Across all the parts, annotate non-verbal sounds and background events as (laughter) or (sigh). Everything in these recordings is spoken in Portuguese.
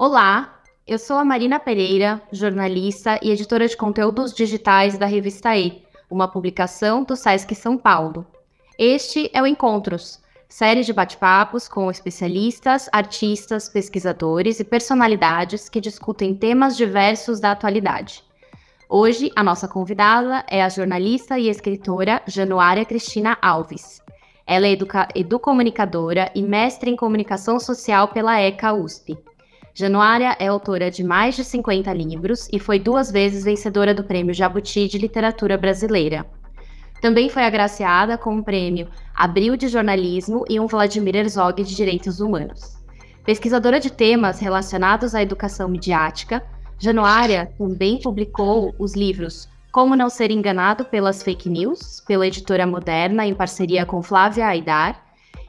Olá, eu sou a Marina Pereira, jornalista e editora de conteúdos digitais da revista E, uma publicação do SESC São Paulo. Este é o Encontros, série de bate-papos com especialistas, artistas, pesquisadores e personalidades que discutem temas diversos da atualidade. Hoje, a nossa convidada é a jornalista e escritora Januária Cristina Alves. Ela é educa educomunicadora e mestre em comunicação social pela ECA USP. Januária é autora de mais de 50 livros e foi duas vezes vencedora do Prêmio Jabuti de Literatura Brasileira. Também foi agraciada com o Prêmio Abril de Jornalismo e um Vladimir Herzog de Direitos Humanos. Pesquisadora de temas relacionados à educação midiática, Januária também publicou os livros Como Não Ser Enganado pelas Fake News, pela editora Moderna, em parceria com Flávia Aidar,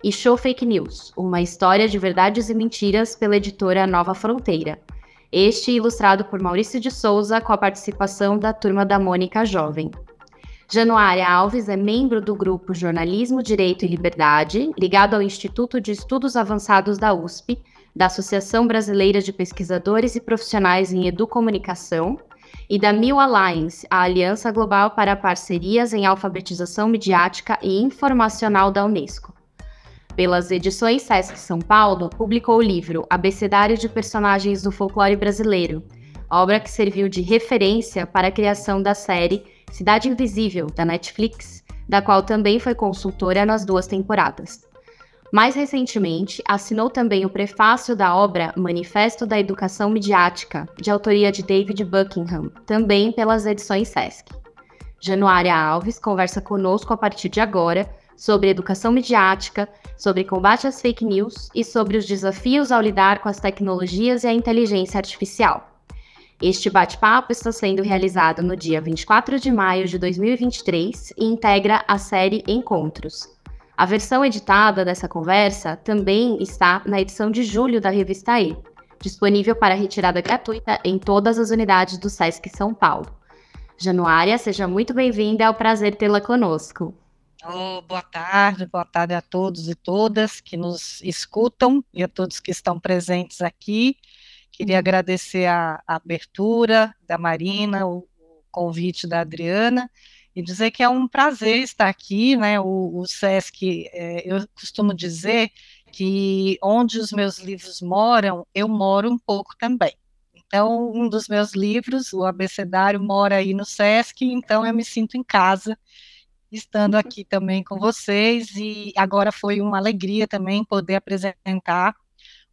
e Show Fake News, uma história de verdades e mentiras pela editora Nova Fronteira. Este ilustrado por Maurício de Souza com a participação da turma da Mônica Jovem. Januária Alves é membro do grupo Jornalismo, Direito e Liberdade, ligado ao Instituto de Estudos Avançados da USP, da Associação Brasileira de Pesquisadores e Profissionais em Educomunicação e da Mil Alliance, a Aliança Global para Parcerias em Alfabetização Midiática e Informacional da Unesco pelas edições Sesc São Paulo, publicou o livro Abecedário de Personagens do Folclore Brasileiro, obra que serviu de referência para a criação da série Cidade Invisível, da Netflix, da qual também foi consultora nas duas temporadas. Mais recentemente, assinou também o prefácio da obra Manifesto da Educação Midiática, de autoria de David Buckingham, também pelas edições SESC. Januária Alves conversa conosco a partir de agora sobre educação midiática, sobre combate às fake news e sobre os desafios ao lidar com as tecnologias e a inteligência artificial. Este bate-papo está sendo realizado no dia 24 de maio de 2023 e integra a série Encontros. A versão editada dessa conversa também está na edição de julho da revista E, disponível para retirada gratuita em todas as unidades do SESC São Paulo. Januária, seja muito bem-vinda, é um prazer tê-la conosco. Oh, boa tarde, boa tarde a todos e todas que nos escutam e a todos que estão presentes aqui. Queria agradecer a, a abertura da Marina, o, o, convite da Adriana e dizer que é um prazer estar aqui, né? O, o Sesc, é, eu costumo dizer que onde os meus livros moram, eu moro um pouco também. Então, um dos meus livros, o Abecedário, mora aí no Sesc, então eu me sinto em casa estando aqui também com vocês e agora foi uma alegria também poder apresentar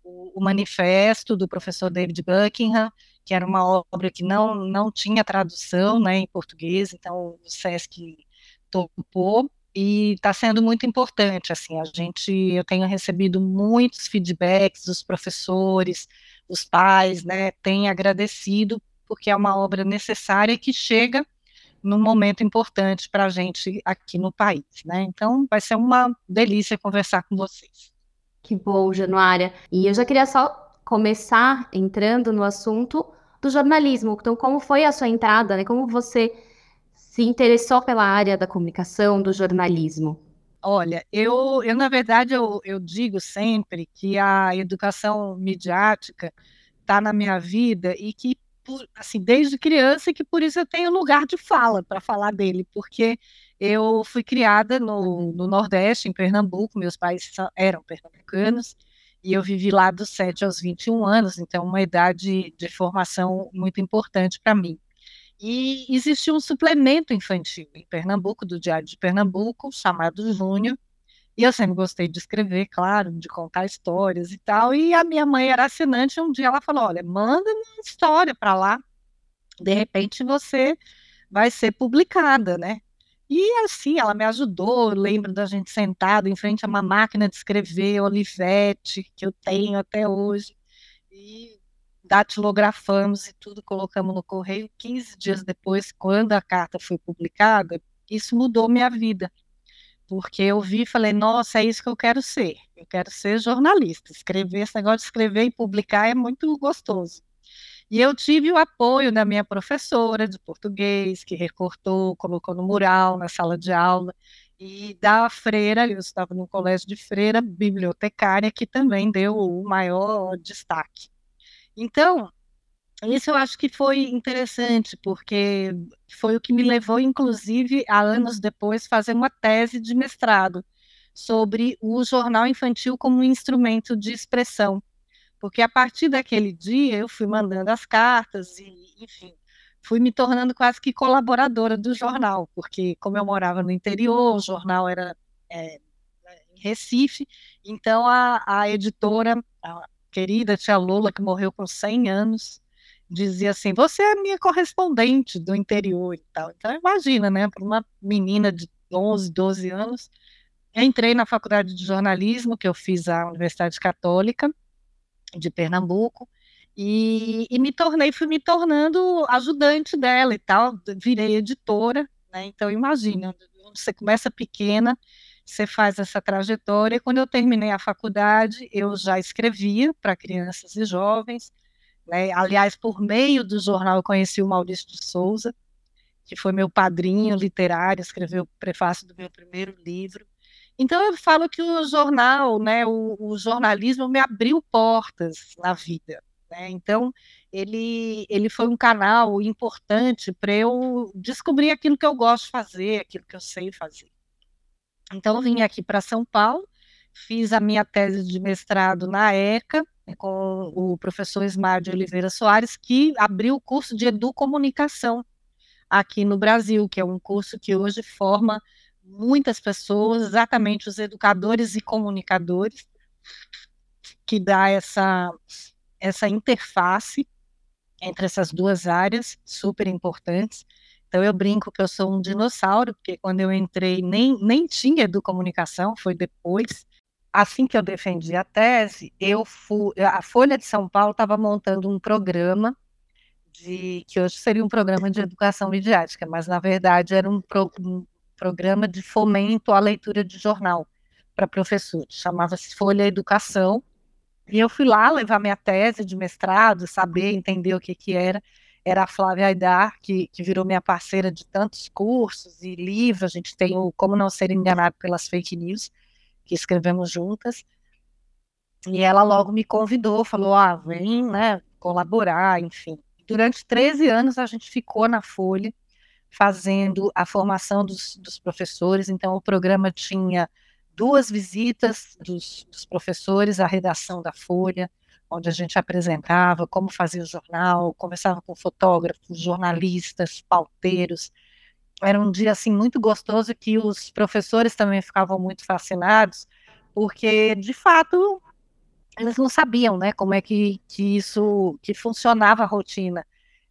o, o manifesto do professor David Buckingham, que era uma obra que não, não tinha tradução né, em português, então o SESC topou e está sendo muito importante, assim, a gente, eu tenho recebido muitos feedbacks dos professores, os pais, né, têm agradecido, porque é uma obra necessária que chega num momento importante para a gente aqui no país. Né? Então, vai ser uma delícia conversar com vocês. Que bom, Januária. E eu já queria só começar entrando no assunto do jornalismo. Então, como foi a sua entrada? Né? Como você se interessou pela área da comunicação, do jornalismo? Olha, eu, eu na verdade, eu, eu digo sempre que a educação midiática está na minha vida e que por, assim, desde criança e que por isso eu tenho lugar de fala para falar dele, porque eu fui criada no, no Nordeste, em Pernambuco, meus pais eram pernambucanos, e eu vivi lá dos 7 aos 21 anos, então uma idade de formação muito importante para mim. E existia um suplemento infantil em Pernambuco, do Diário de Pernambuco, chamado Júnior, e eu sempre gostei de escrever, claro, de contar histórias e tal. E a minha mãe era assinante, um dia ela falou: olha, manda uma história para lá, de repente você vai ser publicada, né? E assim, ela me ajudou. Eu lembro da gente sentada em frente a uma máquina de escrever, Olivetti, que eu tenho até hoje. E datilografamos e tudo, colocamos no correio. 15 dias depois, quando a carta foi publicada, isso mudou minha vida porque eu vi e falei, nossa, é isso que eu quero ser. Eu quero ser jornalista. Escrever, esse negócio de escrever e publicar é muito gostoso. E eu tive o apoio da minha professora de português, que recortou, colocou no mural, na sala de aula, e da freira, eu estava no colégio de freira, bibliotecária, que também deu o maior destaque. Então, isso eu acho que foi interessante, porque foi o que me levou, inclusive, a anos depois, fazer uma tese de mestrado sobre o jornal infantil como um instrumento de expressão. Porque a partir daquele dia eu fui mandando as cartas e, enfim, fui me tornando quase que colaboradora do jornal, porque como eu morava no interior, o jornal era é, em Recife, então a, a editora, a querida tia Lula, que morreu com 100 anos, dizia assim: Você é minha correspondente do interior e tal. Então, imagina, né? Para uma menina de 11, 12 anos. Entrei na faculdade de jornalismo, que eu fiz a Universidade Católica de Pernambuco, e, e me tornei, fui me tornando ajudante dela e tal, virei editora, né? Então, imagina, você começa pequena, você faz essa trajetória. E quando eu terminei a faculdade, eu já escrevia para crianças e jovens, né? Aliás, por meio do jornal eu conheci o Maurício de Souza, que foi meu padrinho literário, escreveu o prefácio do meu primeiro livro. Então eu falo que o jornal, né, o, o jornalismo me abriu portas na vida. Né? Então ele, ele foi um canal importante para eu descobrir aquilo que eu gosto de fazer, aquilo que eu sei fazer. Então eu vim aqui para São Paulo, fiz a minha tese de mestrado na ECA, é com o professor Ismar de Oliveira Soares, que abriu o curso de Educomunicação aqui no Brasil, que é um curso que hoje forma muitas pessoas, exatamente os educadores e comunicadores, que dá essa, essa interface entre essas duas áreas super importantes. Então eu brinco que eu sou um dinossauro, porque quando eu entrei nem, nem tinha educomunicação, foi depois assim que eu defendi a tese, eu fui, a Folha de São Paulo estava montando um programa de que hoje seria um programa de educação midiática, mas na verdade era um, pro, um programa de fomento à leitura de jornal para professores, chamava-se Folha Educação, e eu fui lá levar minha tese de mestrado, saber, entender o que que era, era a Flávia Aidar, que, que virou minha parceira de tantos cursos e livros, a gente tem o Como Não Ser Enganado pelas Fake News, que escrevemos juntas. E ela logo me convidou, falou: ah, vem, né, colaborar, enfim. Durante 13 anos a gente ficou na Folha fazendo a formação dos, dos professores, então o programa tinha duas visitas dos, dos professores à redação da Folha, onde a gente apresentava como fazer o jornal, conversava com fotógrafos, jornalistas, pauteiros, era um dia assim muito gostoso que os professores também ficavam muito fascinados, porque de fato eles não sabiam, né, como é que, que isso que funcionava a rotina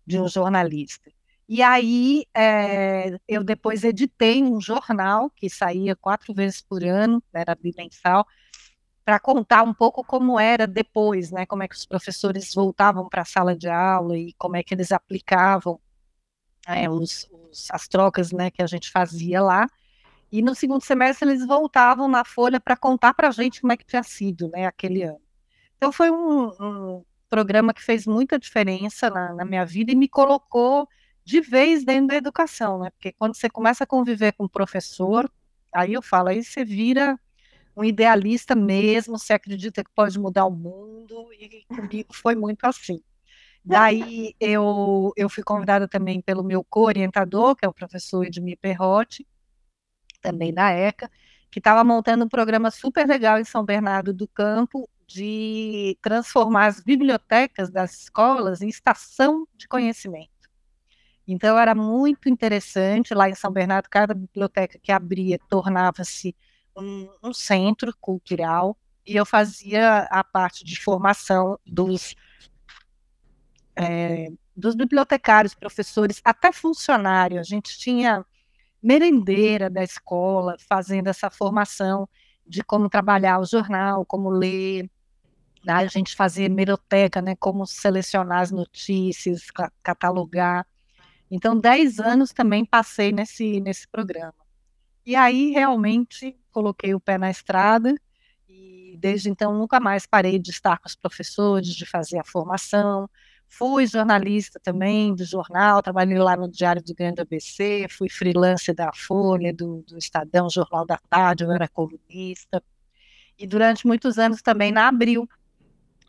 de um jornalista. E aí é, eu depois editei um jornal que saía quatro vezes por ano, era bimensal, para contar um pouco como era depois, né, como é que os professores voltavam para a sala de aula e como é que eles aplicavam né, os, os, as trocas né, que a gente fazia lá. E no segundo semestre eles voltavam na Folha para contar para a gente como é que tinha sido né, aquele ano. Então foi um, um programa que fez muita diferença na, na, minha vida e me colocou de vez dentro da educação, né? Porque quando você começa a conviver com o professor, aí eu falo, aí você vira um idealista mesmo, você acredita que pode mudar o mundo, e comigo foi muito assim. Daí eu, eu fui convidada também pelo meu co-orientador, que é o professor Edmir Perrotti, também da ECA, que estava montando um programa super legal em São Bernardo do Campo de transformar as bibliotecas das escolas em estação de conhecimento. Então era muito interessante lá em São Bernardo, cada biblioteca que abria tornava-se um, um centro cultural e eu fazia a parte de formação dos é, dos bibliotecários, professores, até funcionário. A gente tinha merendeira da escola fazendo essa formação de como trabalhar o jornal, como ler. Né? A gente fazia meroteca, né? como selecionar as notícias, catalogar. Então, 10 anos também passei nesse, nesse programa. E aí, realmente, coloquei o pé na estrada e, desde então, nunca mais parei de estar com os professores, de fazer a formação, Fui jornalista também do jornal, trabalhei lá no Diário do Grande ABC, fui freelancer da Folha, do, do Estadão, Jornal da Tarde, eu era colunista. E durante muitos anos também na Abril,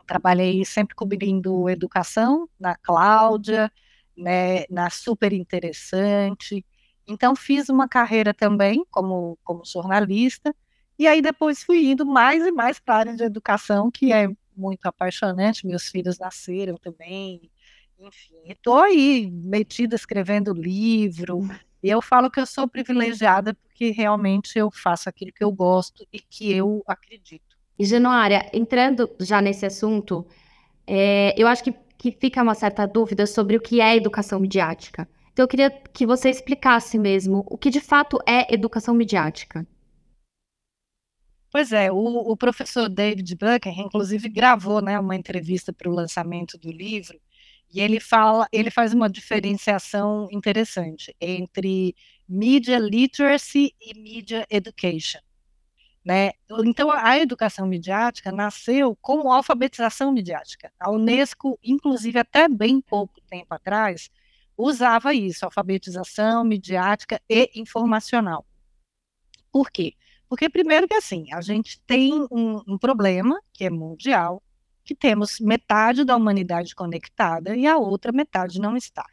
trabalhei sempre cobrindo educação, na Cláudia, né, na Super Interessante. Então, fiz uma carreira também como, como jornalista, e aí depois fui indo mais e mais para a área de educação, que é muito apaixonante. Meus filhos nasceram também, enfim. Estou aí metida escrevendo livro. E eu falo que eu sou privilegiada porque realmente eu faço aquilo que eu gosto e que eu acredito. E, Genoária, entrando já nesse assunto, é, eu acho que, que fica uma certa dúvida sobre o que é educação midiática. Então, eu queria que você explicasse mesmo o que de fato é educação midiática. Pois é, o, o professor David Bucker, inclusive, gravou né, uma entrevista para o lançamento do livro, e ele fala, ele faz uma diferenciação interessante entre media literacy e media education. Né? Então, a educação midiática nasceu como alfabetização midiática. A Unesco, inclusive, até bem pouco tempo atrás, usava isso, alfabetização midiática e informacional. Por quê? Porque, primeiro, que assim, a gente tem um, um problema que é mundial, que temos metade da humanidade conectada e a outra metade não está.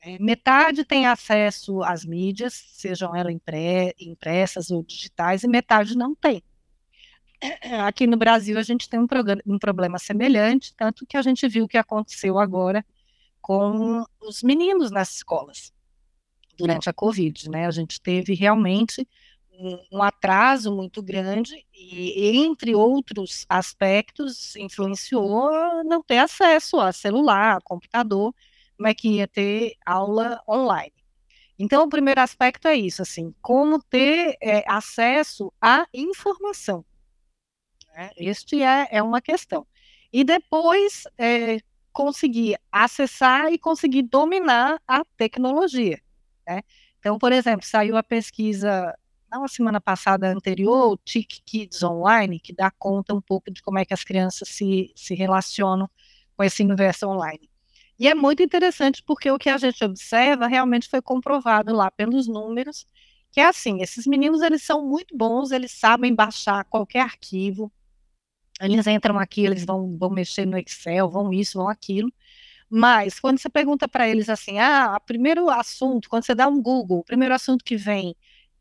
É, metade tem acesso às mídias, sejam elas impressas ou digitais, e metade não tem. Aqui no Brasil, a gente tem um, um problema semelhante, tanto que a gente viu o que aconteceu agora com os meninos nas escolas durante a Covid. Né? A gente teve realmente um, atraso muito grande e, entre outros aspectos, influenciou não ter acesso a celular, a computador, como é que ia ter aula online. Então, o primeiro aspecto é isso, assim, como ter é, acesso à informação. Né? Este é, é uma questão. E depois, é, conseguir acessar e conseguir dominar a tecnologia. Né? Então, por exemplo, saiu a pesquisa não a semana passada, a anterior, o TIC Kids Online, que dá conta um pouco de como é que as crianças se, se relacionam com esse universo online. E é muito interessante porque o que a gente observa realmente foi comprovado lá pelos números, que é assim, esses meninos eles são muito bons, eles sabem baixar qualquer arquivo, eles entram aqui, eles vão, vão mexer no Excel, vão isso, vão aquilo, mas quando você pergunta para eles assim, ah, o primeiro assunto, quando você dá um Google, o primeiro assunto que vem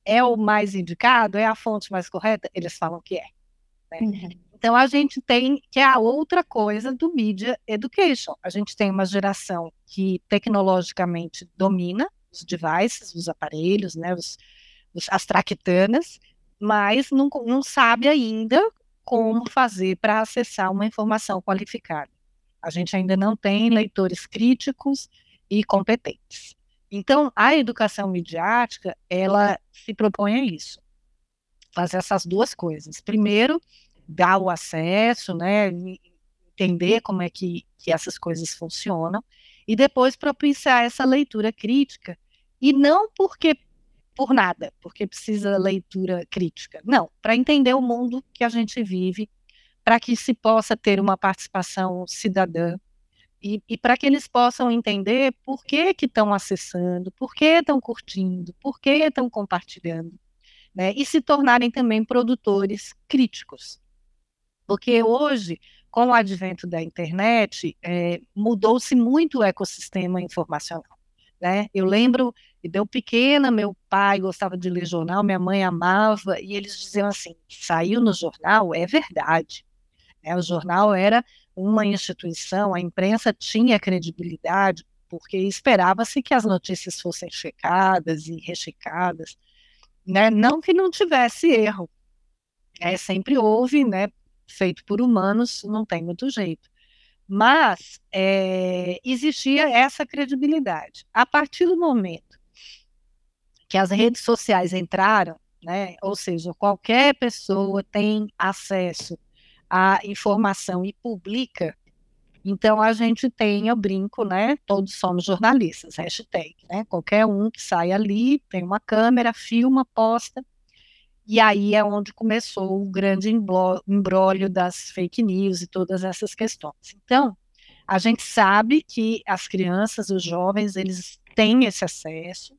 é o mais indicado? É a fonte mais correta? Eles falam que é. Né? Uhum. Então a gente tem que é a outra coisa do media education. A gente tem uma geração que tecnologicamente domina os devices, os aparelhos, né, os, os as traquitanas, mas não, não sabe ainda como fazer para acessar uma informação qualificada. A gente ainda não tem leitores críticos e competentes. Então, a educação midiática, ela se propõe a isso, fazer essas duas coisas. Primeiro, dar o acesso, né, entender como é que, que essas coisas funcionam, e depois propiciar essa leitura crítica, e não porque por nada, porque precisa leitura crítica. Não, para entender o mundo que a gente vive, para que se possa ter uma participação cidadã e, e para que eles possam entender por que estão acessando, por que estão curtindo, por que estão compartilhando. Né? E se tornarem também produtores críticos. Porque hoje, com o advento da internet, é, mudou-se muito o ecossistema informacional. Né? Eu lembro, eu pequena, meu pai gostava de ler jornal, minha mãe amava, e eles diziam assim: saiu no jornal, é verdade. Né, o jornal era uma instituição, a imprensa tinha credibilidade, porque esperava-se que as notícias fossem checadas e rechecadas, né? não que não tivesse erro, é, sempre houve, né? feito por humanos, não tem muito jeito. Mas é, existia essa credibilidade. A partir do momento que as redes sociais entraram, né, ou seja, qualquer pessoa tem acesso a informação e publica, então a gente tem, eu brinco, né? Todos somos jornalistas, hashtag, né? Qualquer um que sai ali, tem uma câmera, filma, posta. E aí é onde começou o grande embrólio das fake news e todas essas questões. Então, a gente sabe que as crianças, os jovens, eles têm esse acesso,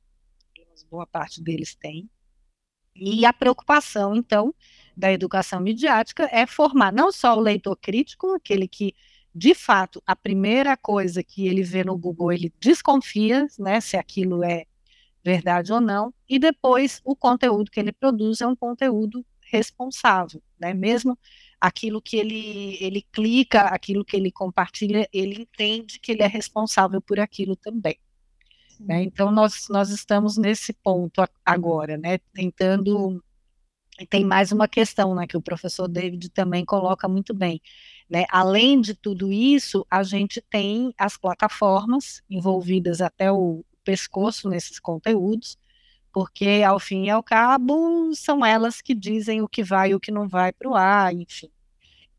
boa parte deles tem, e a preocupação, então, da educação midiática é formar não só o leitor crítico, aquele que, de fato, a primeira coisa que ele vê no Google, ele desconfia né, se aquilo é verdade ou não, e depois o conteúdo que ele produz é um conteúdo responsável, né? Mesmo aquilo que ele, ele clica, aquilo que ele compartilha, ele entende que ele é responsável por aquilo também. Né? Então, nós, nós estamos nesse ponto agora, né? tentando. Tem mais uma questão né, que o professor David também coloca muito bem. Né? Além de tudo isso, a gente tem as plataformas envolvidas até o pescoço nesses conteúdos, porque, ao fim e ao cabo, são elas que dizem o que vai e o que não vai para o ar, enfim.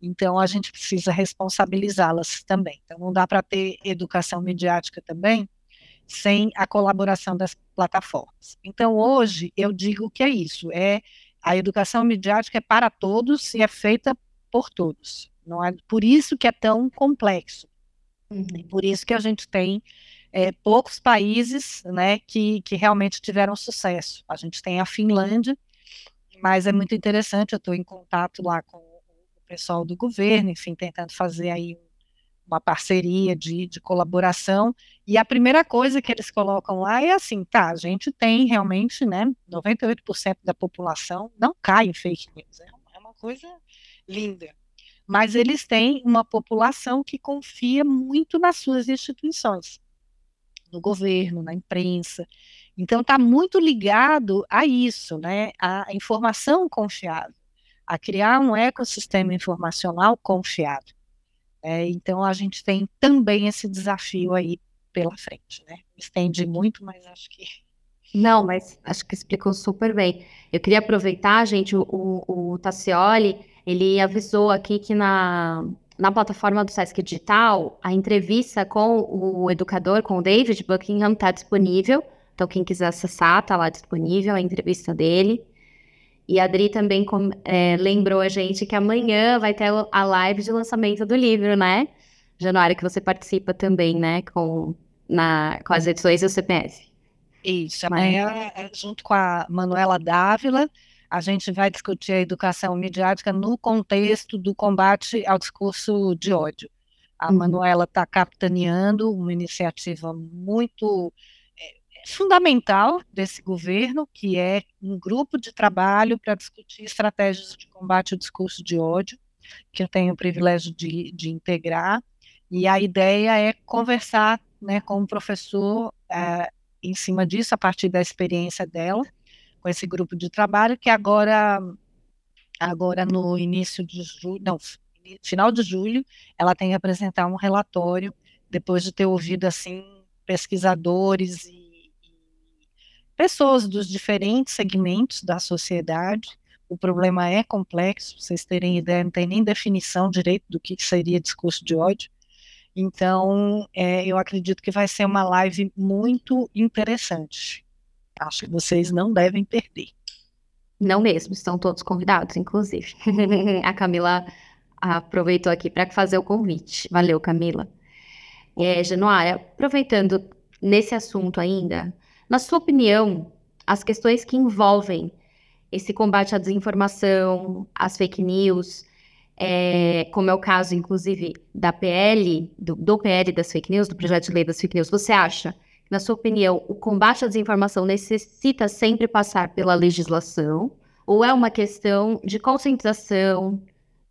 Então, a gente precisa responsabilizá-las também. Então, não dá para ter educação midiática também sem a colaboração das plataformas. Então, hoje, eu digo que é isso, é a educação midiática é para todos e é feita por todos. Não é por isso que é tão complexo. Uhum. Por isso que a gente tem é, poucos países né, que, que realmente tiveram sucesso. A gente tem a Finlândia, mas é muito interessante, eu estou em contato lá com o pessoal do governo, enfim, tentando fazer aí um uma parceria de, de colaboração, e a primeira coisa que eles colocam lá é assim, tá, a gente tem realmente, né, 98% da população não cai em fake news, é, é uma coisa linda, mas eles têm uma população que confia muito nas suas instituições, no governo, na imprensa, então está muito ligado a isso, né, a informação confiável, a criar um ecossistema informacional confiável. É, então a gente tem também esse desafio aí pela frente, né? Estende muito, mas acho que. (laughs) Não, mas acho que explicou super bem. Eu queria aproveitar, gente, o, o, o Tassioli, ele avisou aqui que na, na plataforma do Sesc Digital, a entrevista com o educador, com o David Buckingham, está disponível. Então, quem quiser acessar, está lá disponível a entrevista dele. E a Adri também é, lembrou a gente que amanhã vai ter a live de lançamento do livro, né? Januário, que você participa também, né? Com, na, com as edições do CPF. Isso, amanhã, Mas... junto com a Manuela Dávila, a gente vai discutir a educação midiática no contexto do combate ao discurso de ódio. A uhum. Manuela está capitaneando uma iniciativa muito fundamental desse governo, que é um grupo de trabalho para discutir estratégias de combate ao discurso de ódio, que eu tenho o privilégio de, de integrar, e a ideia é conversar né, com o professor eh, em cima disso, a partir da experiência dela, com esse grupo de trabalho, que agora, agora no início de julho, não, final de julho, ela tem que apresentar um relatório, depois de ter ouvido, assim, pesquisadores e pessoas dos diferentes segmentos da sociedade. O problema é complexo, vocês terem ideia, não tem nem definição direito do que seria discurso de ódio. Então, é, eu acredito que vai ser uma live muito interessante. Acho que vocês não devem perder. Não mesmo, estão todos convidados, inclusive. (laughs) a Camila aproveitou aqui para fazer o convite. Valeu, Camila. É, Januária, aproveitando nesse assunto ainda, na sua opinião, as questões que envolvem esse combate à desinformação, às fake news, é, como é o caso, inclusive, da PL, do, do PL das fake news, do projeto de lei das fake news, você acha que, na sua opinião, o combate à desinformação necessita sempre passar pela legislação? Ou é uma questão de conscientização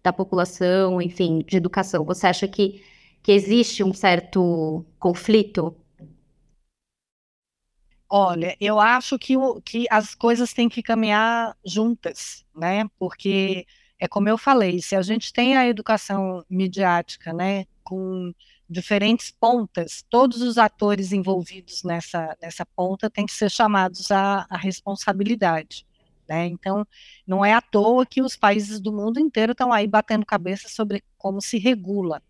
da população, enfim, de educação? Você acha que, que existe um certo conflito Olha, eu acho que, o, que as coisas têm que caminhar juntas, né? Porque é como eu falei, se a gente tem a educação midiática, né, com diferentes pontas, todos os atores envolvidos nessa, nessa ponta têm que ser chamados à, à responsabilidade. Né? Então, não é à toa que os países do mundo inteiro estão aí batendo cabeça sobre como se regula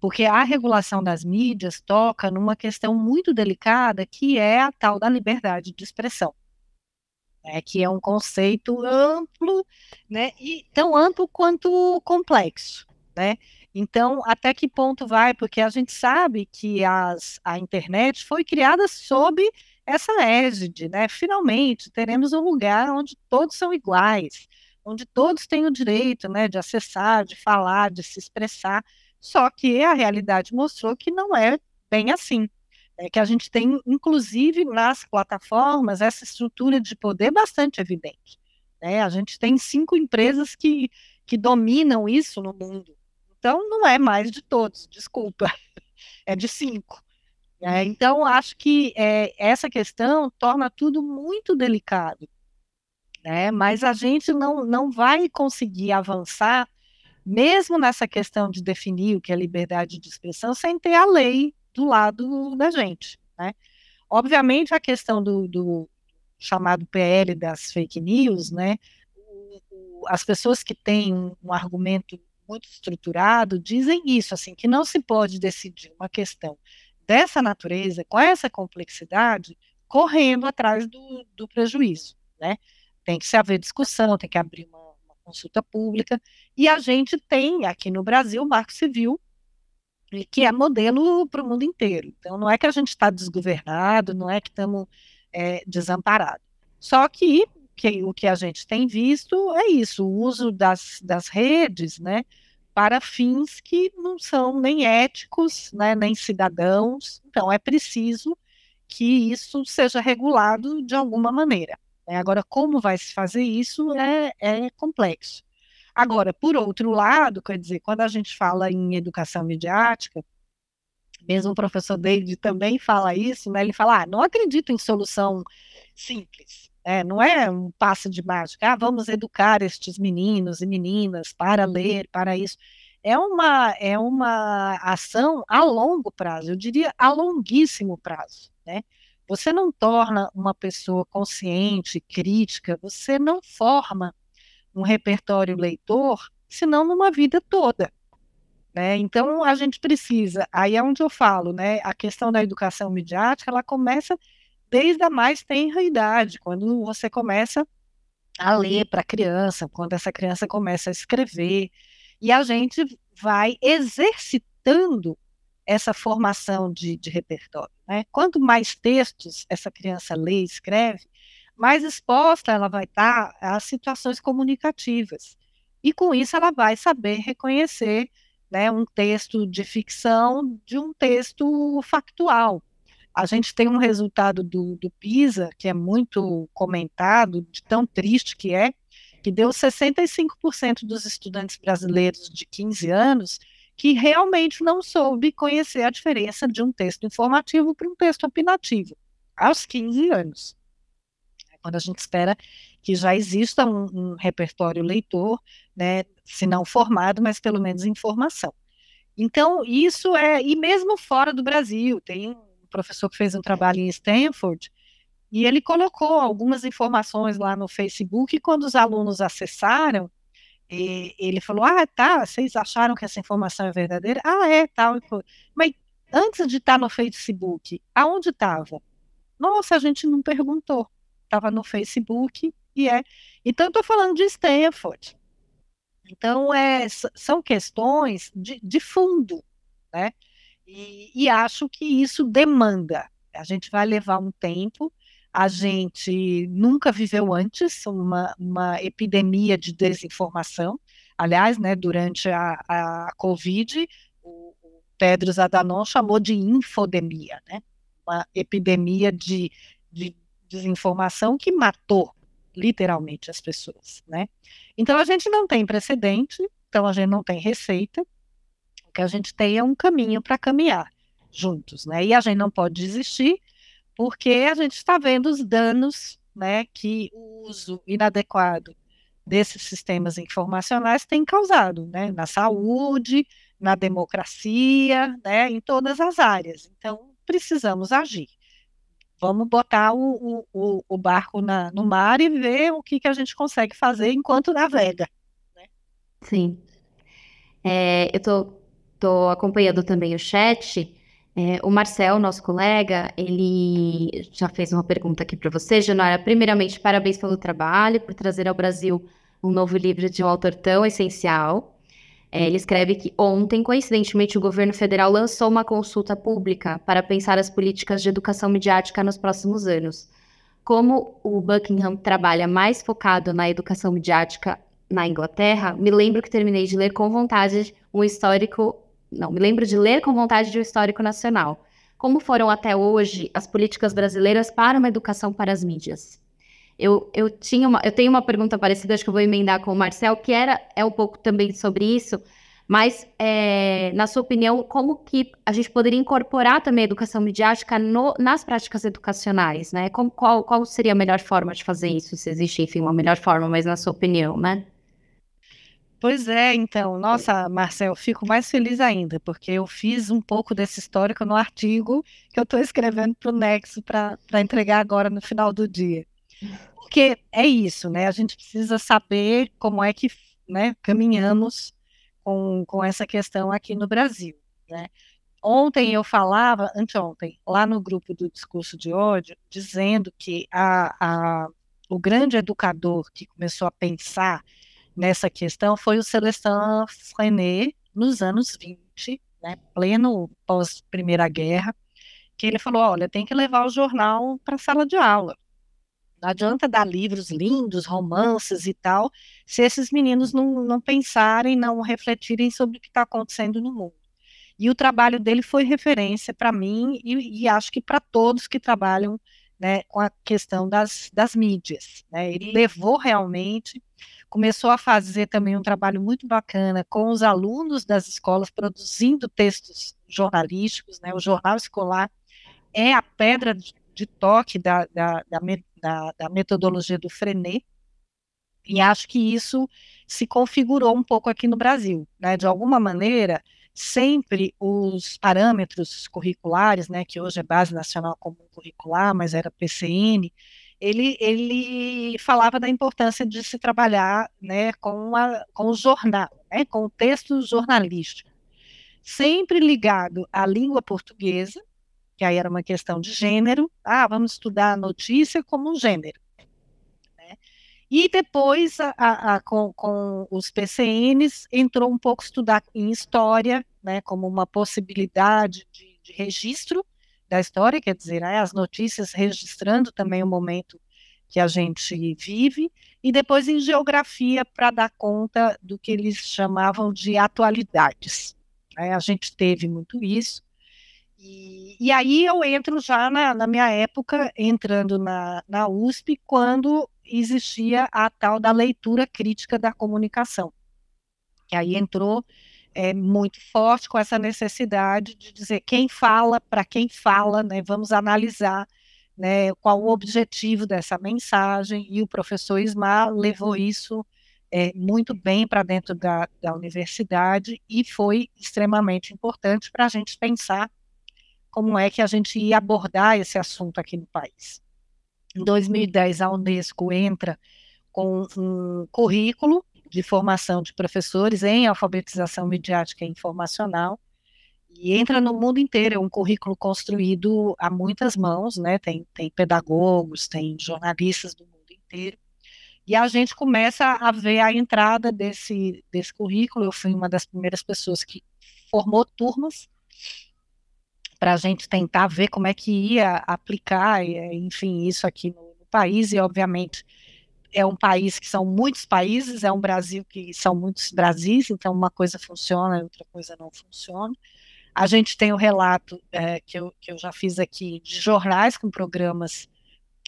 porque a regulação das mídias toca numa questão muito delicada que é a tal da liberdade de expressão. Né, que é um conceito amplo, né, e tão amplo quanto complexo, né? Então, até que ponto vai? Porque a gente sabe que as, a internet foi criada sob essa égide, né? Finalmente teremos um lugar onde todos são iguais, onde todos têm o direito, né, de acessar, de falar, de se expressar. Só que a realidade mostrou que não é bem assim. É que a gente tem, inclusive, nas plataformas, essa estrutura de poder bastante evidente. Né? A gente tem cinco empresas que, que dominam isso no mundo. Então, não é mais de todos, desculpa, (laughs) é de cinco. É, então, acho que é, essa questão torna tudo muito delicado. Né? Mas a gente não, não vai conseguir avançar mesmo nessa questão de definir o que é liberdade de expressão, sem ter a lei do lado da gente. Né? Obviamente, a questão do, do chamado PL das fake news, né? as pessoas que têm um argumento muito estruturado dizem isso, assim, que não se pode decidir uma questão dessa natureza, com essa complexidade, correndo atrás do, do prejuízo, né? Tem que se haver discussão, tem que abrir uma consulta pública, e a gente tem aqui no Brasil o Marco Civil, que é modelo para o mundo inteiro. Então, não é que a gente está desgovernado, não é que estamos é, desamparados. Só que, que, o que a gente tem visto é isso, o uso das, das redes, né, para fins que não são nem éticos, né, nem cidadãos. Então, é preciso que isso seja regulado de alguma maneira. Né? Agora, como vai se fazer isso é, é complexo. Agora, por outro lado, quer dizer, quando a gente fala em educação midiática, mesmo o professor David também fala isso, né? Ele fala, ah, não acredito em solução simples, né? não é um passo de mágica, ah, vamos educar estes meninos e meninas para ler, para isso. É uma, é uma ação a longo prazo, eu diria a longuíssimo prazo, né? Você não torna uma pessoa consciente, crítica, você não forma um repertório leitor, senão numa vida toda. Né? Então, a gente precisa, aí é onde eu falo, né? a questão da educação midiática, ela começa desde a mais tenra idade, quando você começa a ler para a criança, quando essa criança começa a escrever, e a gente vai exercitando essa formação de, de repertório. Né? Quanto mais textos essa criança lê e escreve, mais exposta ela vai estar tá às situações comunicativas. E com isso ela vai saber reconhecer né, um texto de ficção de um texto factual. A gente tem um resultado do, do PISA, que é muito comentado, de tão triste que é, que deu 65% dos estudantes brasileiros de 15 anos que realmente não soube conhecer a diferença de um texto informativo para um texto opinativo, aos 15 anos. É quando a gente espera que já exista um, um repertório leitor, né, se não formado, mas pelo menos em formação. Então, isso é, e mesmo fora do Brasil, tem um professor que fez um trabalho em Stanford, e ele colocou algumas informações lá no Facebook, e quando os alunos acessaram, e ele falou: Ah, tá, vocês acharam que essa informação é verdadeira? Ah, é, tal. Tá, mas antes de estar no Facebook, aonde estava? Nossa, a gente não perguntou. Estava no Facebook e é. Então, estou falando de Stanford. Então, é, são questões de, de fundo, né? E, e acho que isso demanda. A gente vai levar um tempo a gente nunca viveu antes uma, uma epidemia de desinformação. Aliás, né, durante a, a Covid, o, o Pedros Adhanom chamou de infodemia, né, uma epidemia de, de desinformação que matou literalmente as pessoas, né? Então a gente não tem precedente, então a gente não tem receita, o que a gente tem é um caminho para caminhar juntos, né? E a gente não pode desistir, porque a gente está vendo os danos né, que o uso inadequado desses sistemas informacionais tem causado né, na saúde, na democracia, né, em todas as áreas. Então, precisamos agir. Vamos botar o, o, o barco na, no mar e ver o que, que a gente consegue fazer enquanto navega. Né? Sim. É, eu estou acompanhando também o chat. É, o Marcel, nosso colega, ele já fez uma pergunta aqui para você, Janora. Primeiramente, parabéns pelo trabalho, por trazer ao Brasil um novo livro de um autor tão essencial. É, ele escreve que ontem, coincidentemente, o governo federal lançou uma consulta pública para pensar as políticas de educação midiática nos próximos anos. Como o Buckingham trabalha mais focado na educação midiática na Inglaterra, me lembro que terminei de ler com vontade um histórico não, me lembro de ler com vontade de um histórico nacional. Como foram até hoje as políticas brasileiras para uma educação para as mídias? Eu, eu, tinha uma, eu tenho uma pergunta parecida, acho que eu vou emendar com o Marcel, que era, é um pouco também sobre isso, mas, é, na sua opinião, como que a gente poderia incorporar também a educação midiática no, nas práticas educacionais, né? Como, qual, qual seria a melhor forma de fazer isso, se existe, enfim, uma melhor forma, mas na sua opinião, né? Pois é, então, nossa, Marcel, fico mais feliz ainda, porque eu fiz um pouco desse histórico no artigo que eu estou escrevendo para o Nexo para entregar agora no final do dia. Porque é isso, né? A gente precisa saber como é que né, caminhamos com, com essa questão aqui no Brasil. Né? Ontem eu falava, anteontem, lá no grupo do discurso de ódio, dizendo que a, a, o grande educador que começou a pensar nessa questão foi o Celestin Freinet, nos anos 20, né, pleno pós Primeira Guerra, que ele falou: olha, tem que levar o jornal para a sala de aula. Não adianta dar livros lindos, romances e tal, se esses meninos não, não pensarem, não refletirem sobre o que está acontecendo no mundo. E o trabalho dele foi referência para mim e, e, acho que para todos que trabalham né, com a questão das, das mídias. Né? Ele levou realmente começou a fazer também um trabalho muito bacana com os alunos das escolas, produzindo textos jornalísticos, né? O jornal escolar é a pedra de toque da, da, da, da metodologia do Frenet, e acho que isso se configurou um pouco aqui no Brasil, né? De alguma maneira, sempre os parâmetros curriculares, né, que hoje é Base Nacional Comum Curricular, mas era PCN, ele, ele falava da importância de se trabalhar né, com, a, com o jornal, né, com o texto jornalístico, sempre ligado à língua portuguesa, que aí era uma questão de gênero, ah, vamos estudar a notícia como um gênero. Né? E depois, a, a, com, com os PCNs, entrou um pouco estudar em história, né, como uma possibilidade de, de registro, da história, quer dizer, né, as notícias registrando também o momento que a gente vive, e depois em geografia, para dar conta do que eles chamavam de atualidades. Né, a gente teve muito isso. E, e aí eu entro já na, na minha época, entrando na, na USP, quando existia a tal da leitura crítica da comunicação. Que aí entrou é, muito forte com essa necessidade de dizer quem fala, para quem fala, né? vamos analisar né, qual o objetivo dessa mensagem, e o professor Ismar levou isso é, muito bem para dentro da, da universidade e foi extremamente importante para a gente pensar como é que a gente ia abordar esse assunto aqui no país. Em 2010, a Unesco entra com um currículo de formação de professores em alfabetização midiática e informacional e entra no mundo inteiro, é um currículo construído a muitas mãos, né? Tem, tem pedagogos, tem jornalistas do mundo inteiro. E a gente começa a ver a entrada desse, desse currículo. Eu fui uma das primeiras pessoas que formou turmas para a gente tentar ver como é que ia aplicar, enfim, isso aqui no, no país. E, obviamente, é um país que são muitos países, é um Brasil que são muitos Brasis, então uma coisa funciona e outra coisa não funciona. A gente tem o um relato é, que, eu, que eu já fiz aqui de jornais com programas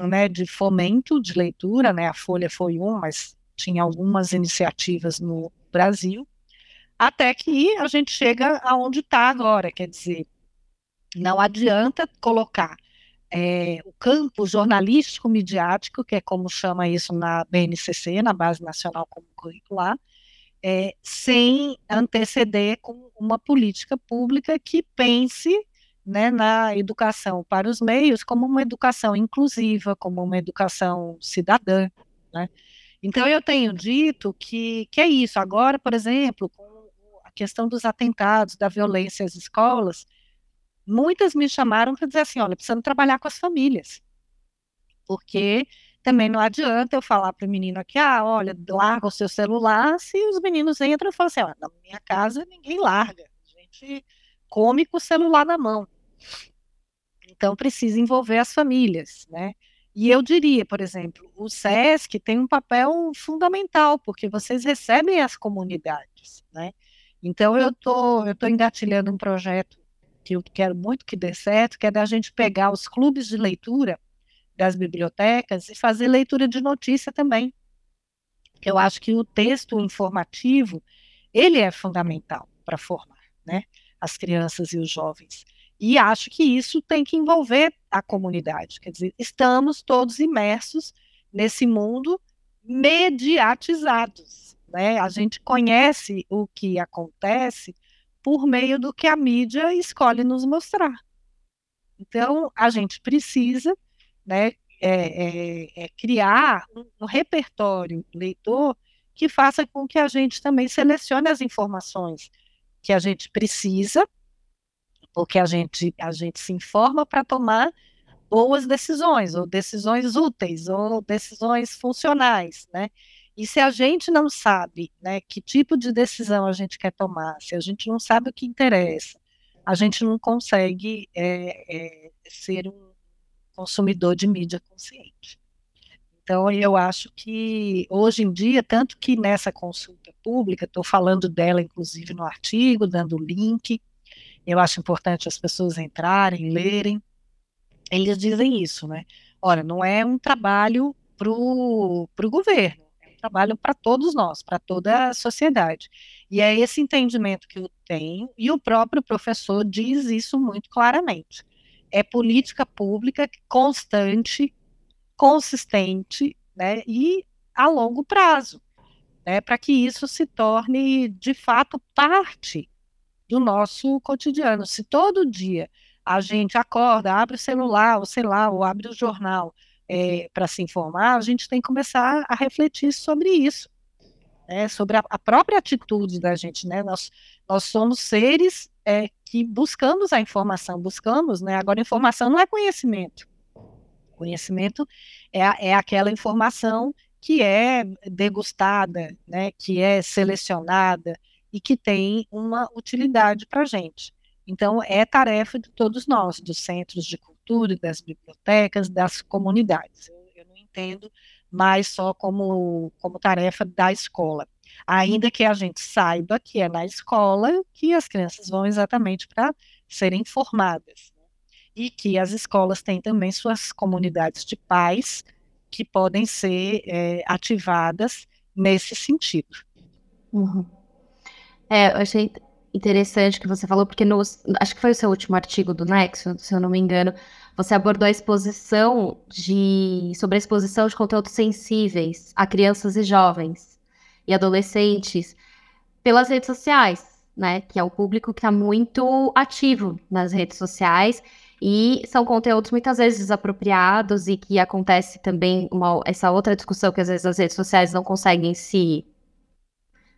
né, de fomento de leitura, né, a Folha foi um, mas tinha algumas iniciativas no Brasil, até que a gente chega aonde está agora, quer dizer, não adianta colocar é, o campo jornalístico-midiático, que é como chama isso na BNCC, na Base Nacional Comum Curricular, é, sem anteceder com uma política pública que pense né, na educação para os meios como uma educação inclusiva, como uma educação cidadã. Né? Então, eu tenho dito que, que é isso. Agora, por exemplo, com a questão dos atentados, da violência às escolas, muitas me chamaram para dizer assim, olha, precisamos trabalhar com as famílias, porque também não adianta eu falar para o menino aqui, ah, olha, larga o seu celular, se os meninos entram e falam assim, ah, na minha casa ninguém larga, a gente come com o celular na mão. Então precisa envolver as famílias, né? E eu diria, por exemplo, o SESC tem um papel fundamental, porque vocês recebem as comunidades, né? Então eu tô, eu tô engatilhando um projeto que eu quero muito que dê certo, que é da gente pegar os clubes de leitura das bibliotecas e fazer leitura de notícia também. Eu acho que o texto informativo, ele é fundamental para formar, né, as crianças e os jovens. E acho que isso tem que envolver a comunidade. Quer dizer, estamos todos imersos nesse mundo mediatizados. Né? A gente conhece o que acontece por meio do que a mídia escolhe nos mostrar. Então, a gente precisa né, é, é, é criar um, um repertório leitor que faça com que a gente também selecione as informações que a gente precisa, porque a gente, a gente se informa para tomar boas decisões, ou decisões úteis, ou decisões funcionais, né? E se a gente não sabe né, que tipo de decisão a gente quer tomar, se a gente não sabe o que interessa, a gente não consegue é, é, ser um consumidor de mídia consciente. Então, eu acho que hoje em dia, tanto que nessa consulta pública, estou falando dela, inclusive, no artigo, dando o link, eu acho importante as pessoas entrarem, lerem, eles dizem isso, né? Olha, não é um trabalho para o governo, trabalham para todos nós, para toda a sociedade. E é esse entendimento que eu tenho, e o próprio professor diz isso muito claramente. É política pública constante, consistente, né, e a longo prazo, né, para que isso se torne, de fato, parte do nosso cotidiano. Se todo dia a gente acorda, abre o celular, ou sei lá, ou abre o jornal, é, uhum. eh, para se informar, a gente tem que começar a refletir sobre isso, né, sobre a, a, própria atitude da gente. Né? Nós, nós somos seres é, que buscamos a informação, buscamos, né? agora informação não é conhecimento. Conhecimento é, é aquela informação que é degustada, né, que é selecionada e que tem uma utilidade para a gente. Então, é tarefa de todos nós, dos centros de cultura, das bibliotecas, das comunidades. Eu, eu não entendo mais só como, como tarefa da escola. Ainda que a gente saiba que é na escola que as crianças vão exatamente para serem formadas. Né? E que as escolas têm também suas comunidades de pais que podem ser é, ativadas nesse sentido. Uhum. É, eu achei interessante que você falou, porque acho que foi o seu último artigo do Nexo, se eu não me engano, você abordou a exposição de. sobre a exposição de conteúdos sensíveis a crianças e jovens e adolescentes pelas redes sociais, né? Que é um público que está muito ativo nas redes sociais e são conteúdos muitas vezes desapropriados e que acontece também uma, essa outra discussão que às vezes as redes sociais não conseguem se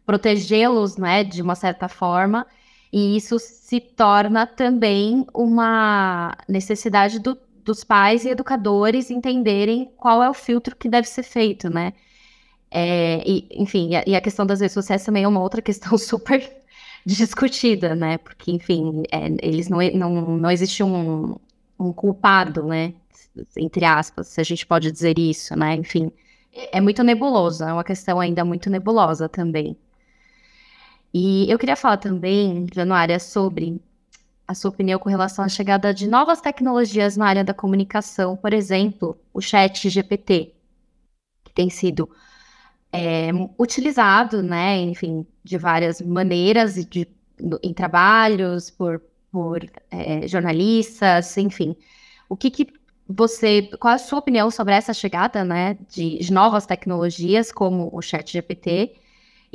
protegê-los, né, de uma certa forma, e isso se torna também uma necessidade do, dos pais e educadores entenderem qual é o filtro que deve ser feito, né? É, e, enfim, e a, e a, questão das redes sociais também é uma outra (laughs) questão super discutida, né? Porque, enfim, é, eles não, não, não existe um, um culpado, né? Entre aspas, se a gente pode dizer isso, né? Enfim, é, é muito nebuloso, é uma questão ainda muito nebulosa também. E eu queria falar também, Januária, sobre a sua opinião com relação à chegada de novas tecnologias na área da comunicação, por exemplo, o chat GPT, que tem sido é, utilizado, né, enfim, de várias maneiras, de, em trabalhos, por, por é, jornalistas, enfim. O que, que você, qual a sua opinião sobre essa chegada, né, de, de novas tecnologias como o chat GPT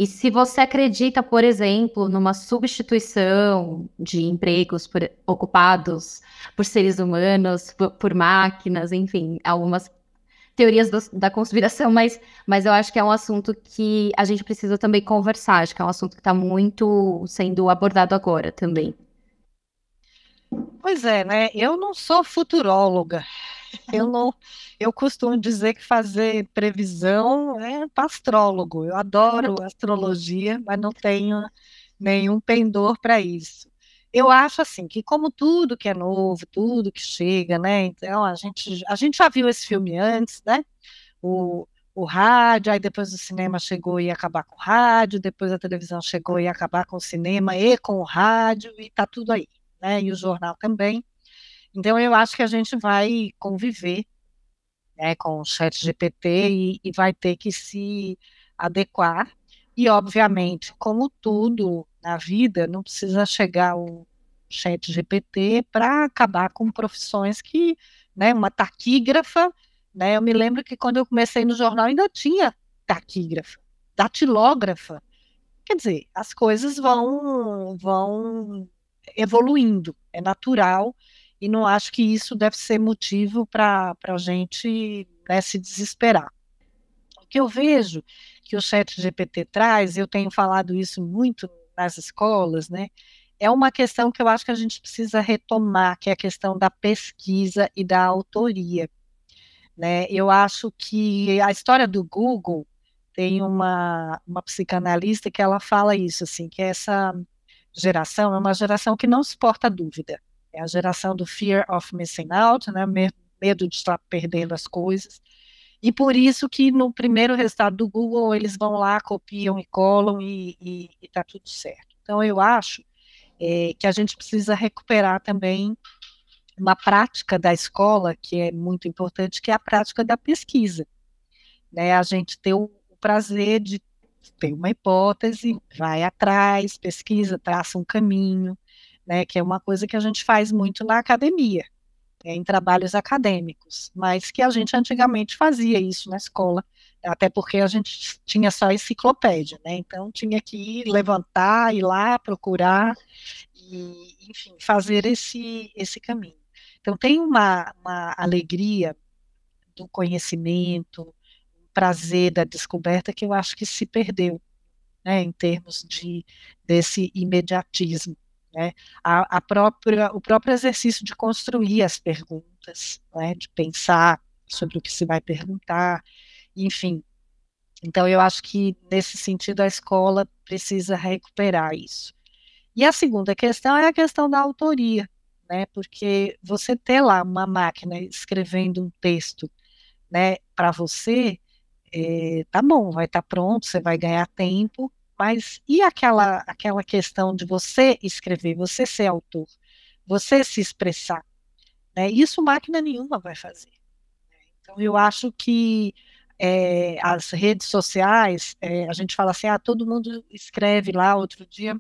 e se você acredita, por exemplo, numa substituição de empregos por, ocupados por seres humanos, por, por máquinas, enfim, algumas teorias do, da conspiração, mas, mas eu acho que é um assunto que a gente precisa também conversar, acho que é um assunto que está muito sendo abordado agora também. Pois é, né? Eu não sou futuróloga, eu não, eu costumo dizer que fazer previsão é para astrólogo. Eu adoro astrologia, mas não tenho nenhum pendor para isso. Eu acho assim que como tudo que é novo, tudo que chega, né? Então a gente a gente já viu esse filme antes, né? O o rádio, aí depois o cinema chegou e ia acabar com o rádio, depois a televisão chegou e ia acabar com o cinema e com o rádio, e tá tudo aí, né? E o jornal também. Então, eu acho que a gente vai conviver né, com o chat GPT e, e vai ter que se adequar. E, obviamente, como tudo na vida, não precisa chegar o chat GPT para acabar com profissões que, né, uma taquígrafa, né, eu me lembro que quando eu comecei no jornal ainda tinha taquígrafa, datilógrafa. Quer dizer, as coisas vão, vão evoluindo, é natural e não acho que isso deve ser motivo para a gente né, se desesperar. O que eu vejo que o chat GPT traz, eu tenho falado isso muito nas escolas, né? É uma questão que eu acho que a gente precisa retomar, que é a questão da pesquisa e da autoria. Né? Eu acho que a história do Google tem uma, uma psicanalista que ela fala isso, assim, que essa geração é uma geração que não suporta dúvida. É a geração do fear of missing out, né? medo de estar perdendo as coisas. E por isso que no primeiro resultado do Google eles vão lá, copiam e colam e está tudo certo. Então eu acho é, que a gente precisa recuperar também uma prática da escola que é muito importante, que é a prática da pesquisa. Né? A gente ter o prazer de ter uma hipótese, vai atrás, pesquisa, traça um caminho, né, que é uma coisa que a gente faz muito na academia, né, em trabalhos acadêmicos, mas que a gente antigamente fazia isso na escola, até porque a gente tinha só enciclopédia, né, então tinha que ir levantar, ir lá procurar, e, enfim, fazer esse, esse caminho. Então tem uma, uma alegria do conhecimento, um prazer da descoberta que eu acho que se perdeu, né, em termos de, desse imediatismo. Né? A, a, própria, o próprio exercício de construir as perguntas, né? de pensar sobre o que se vai perguntar, enfim. Então, eu acho que, nesse sentido, a escola precisa recuperar isso. E a segunda questão é a questão da autoria, né? porque você ter lá uma máquina escrevendo um texto né, para você, é, tá bom, vai estar tá pronto, você vai ganhar tempo, mas e aquela, aquela questão de você escrever, você ser autor, você se expressar? Né? Isso máquina nenhuma vai fazer. Né? Então, eu acho que é, as redes sociais, é, a gente fala assim, ah, todo mundo escreve lá. Outro dia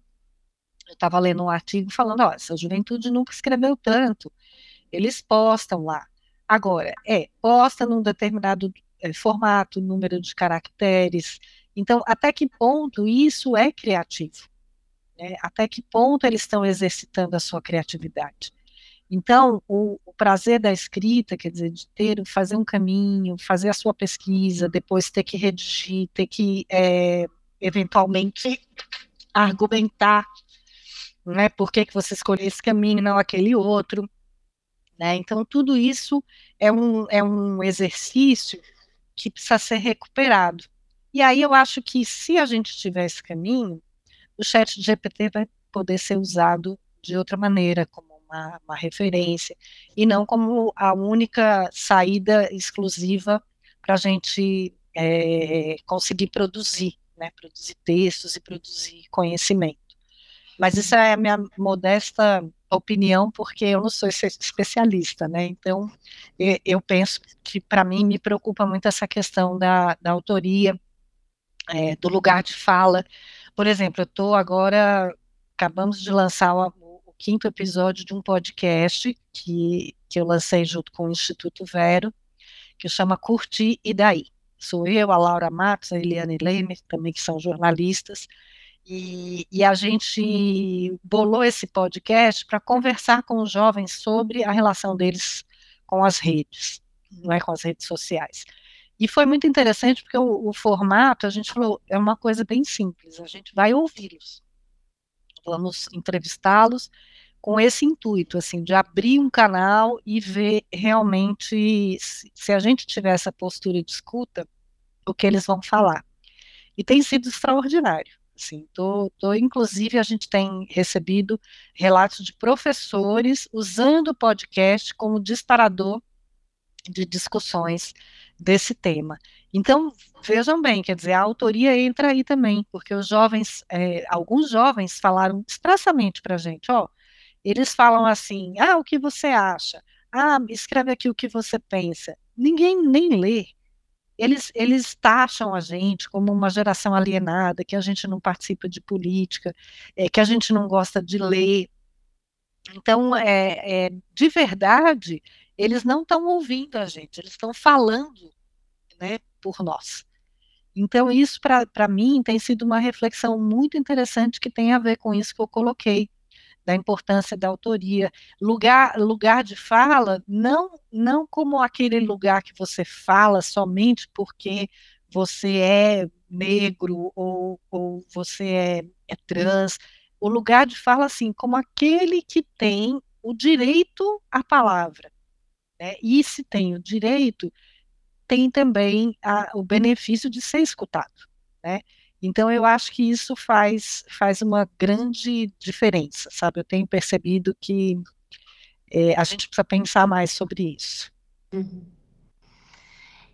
eu estava lendo um artigo falando, ó, essa juventude nunca escreveu tanto. Eles postam lá. Agora, é, posta num determinado é, formato, número de caracteres, então, até que ponto isso é criativo? Né? Até que ponto eles estão exercitando a sua criatividade? Então, o, o, prazer da escrita, quer dizer, de ter, fazer um caminho, fazer a sua pesquisa, depois ter que redigir, ter que, é, eventualmente, argumentar, né, por que, que você escolheu esse caminho e não aquele outro, né, então tudo isso é um, é um exercício que precisa ser recuperado, e aí eu acho que se a gente tiver esse caminho, o chat GPT vai poder ser usado de outra maneira, como uma, uma referência, e não como a única saída exclusiva para a gente é, conseguir produzir, né, produzir textos e produzir conhecimento. Mas isso é a minha modesta opinião, porque eu não sou especialista, né? Então, eu penso que, para mim, me preocupa muito essa questão da, da autoria é, do lugar de fala. Por exemplo, eu estou agora, acabamos de lançar o, o, quinto episódio de um podcast que, que eu lancei junto com o Instituto Vero, que chama Curti e Daí. Sou eu, a Laura Matos, a Eliane Lemer, também que são jornalistas, e, e, a gente bolou esse podcast para conversar com os jovens sobre a relação deles com as redes, não é com as redes sociais. E foi muito interessante porque o, o, formato, a gente falou, é uma coisa bem simples, a gente vai ouvi-los. Vamos entrevistá-los com esse intuito, assim, de abrir um canal e ver realmente se a gente tiver essa postura de escuta, o que eles vão falar. E tem sido extraordinário. Assim, tô, tô, inclusive, a gente tem recebido relatos de professores usando o podcast como disparador de discussões desse tema. Então, vejam bem, quer dizer, a autoria entra aí também, porque os jovens, é, alguns jovens falaram expressamente para a gente, ó, eles falam assim, ah, o que você acha? Ah, escreve aqui o que você pensa. Ninguém nem lê. Eles, eles taxam a gente como uma geração alienada, que a gente não participa de política, é, que a gente não gosta de ler. Então, é, é de verdade, eles não estão ouvindo a gente, eles estão falando né, por nós. Então, isso para mim tem sido uma reflexão muito interessante que tem a ver com isso que eu coloquei, da importância da autoria. Lugar, lugar de fala, não, não como aquele lugar que você fala somente porque você é negro ou, ou você é, é trans. O lugar de fala, assim, como aquele que tem o direito à palavra né? E se tem o direito, tem também a, o benefício de ser escutado. Né? Então, eu acho que isso faz, faz uma grande diferença, sabe? Eu tenho percebido que é, a gente precisa pensar mais sobre isso. Uhum.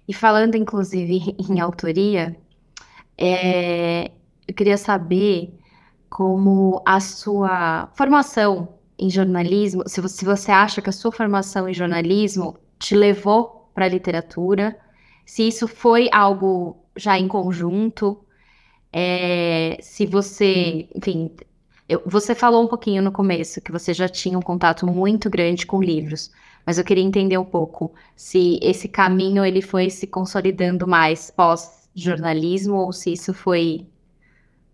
E falando, inclusive, em autoria, é, eu queria saber como a sua formação em jornalismo, se você, se você acha que a sua formação em jornalismo te levou para a literatura, se isso foi algo já em conjunto, é, se você, enfim, eu, você falou um pouquinho no começo que você já tinha um contato muito grande com livros, mas eu queria entender um pouco se esse caminho ele foi se consolidando mais pós jornalismo ou se isso foi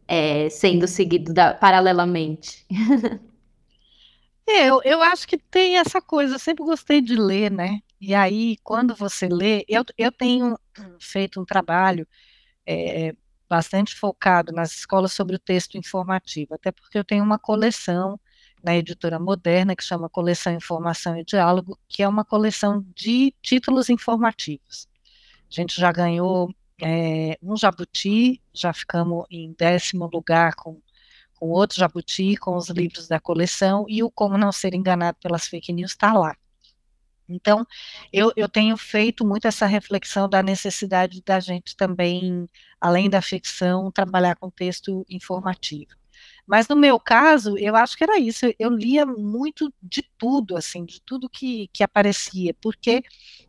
é, sendo seguido da, paralelamente. (laughs) É, eu, eu acho que tem essa coisa, eu sempre gostei de ler, né? E aí, quando você lê, eu, eu tenho feito um trabalho é, bastante focado nas escolas sobre o texto informativo, até porque eu tenho uma coleção na editora moderna que chama Coleção Informação e Diálogo, que é uma coleção de títulos informativos. A gente já ganhou é, um jabuti, já ficamos em décimo lugar com com outro jabuti, com os livros da coleção, e o Como Não Ser Enganado pelas Fake News está lá. Então, eu, eu tenho feito muito essa reflexão da necessidade da gente também, além da ficção, trabalhar com texto informativo. Mas no meu caso, eu acho que era isso. Eu lia muito de tudo, assim, de tudo que, que aparecia, porque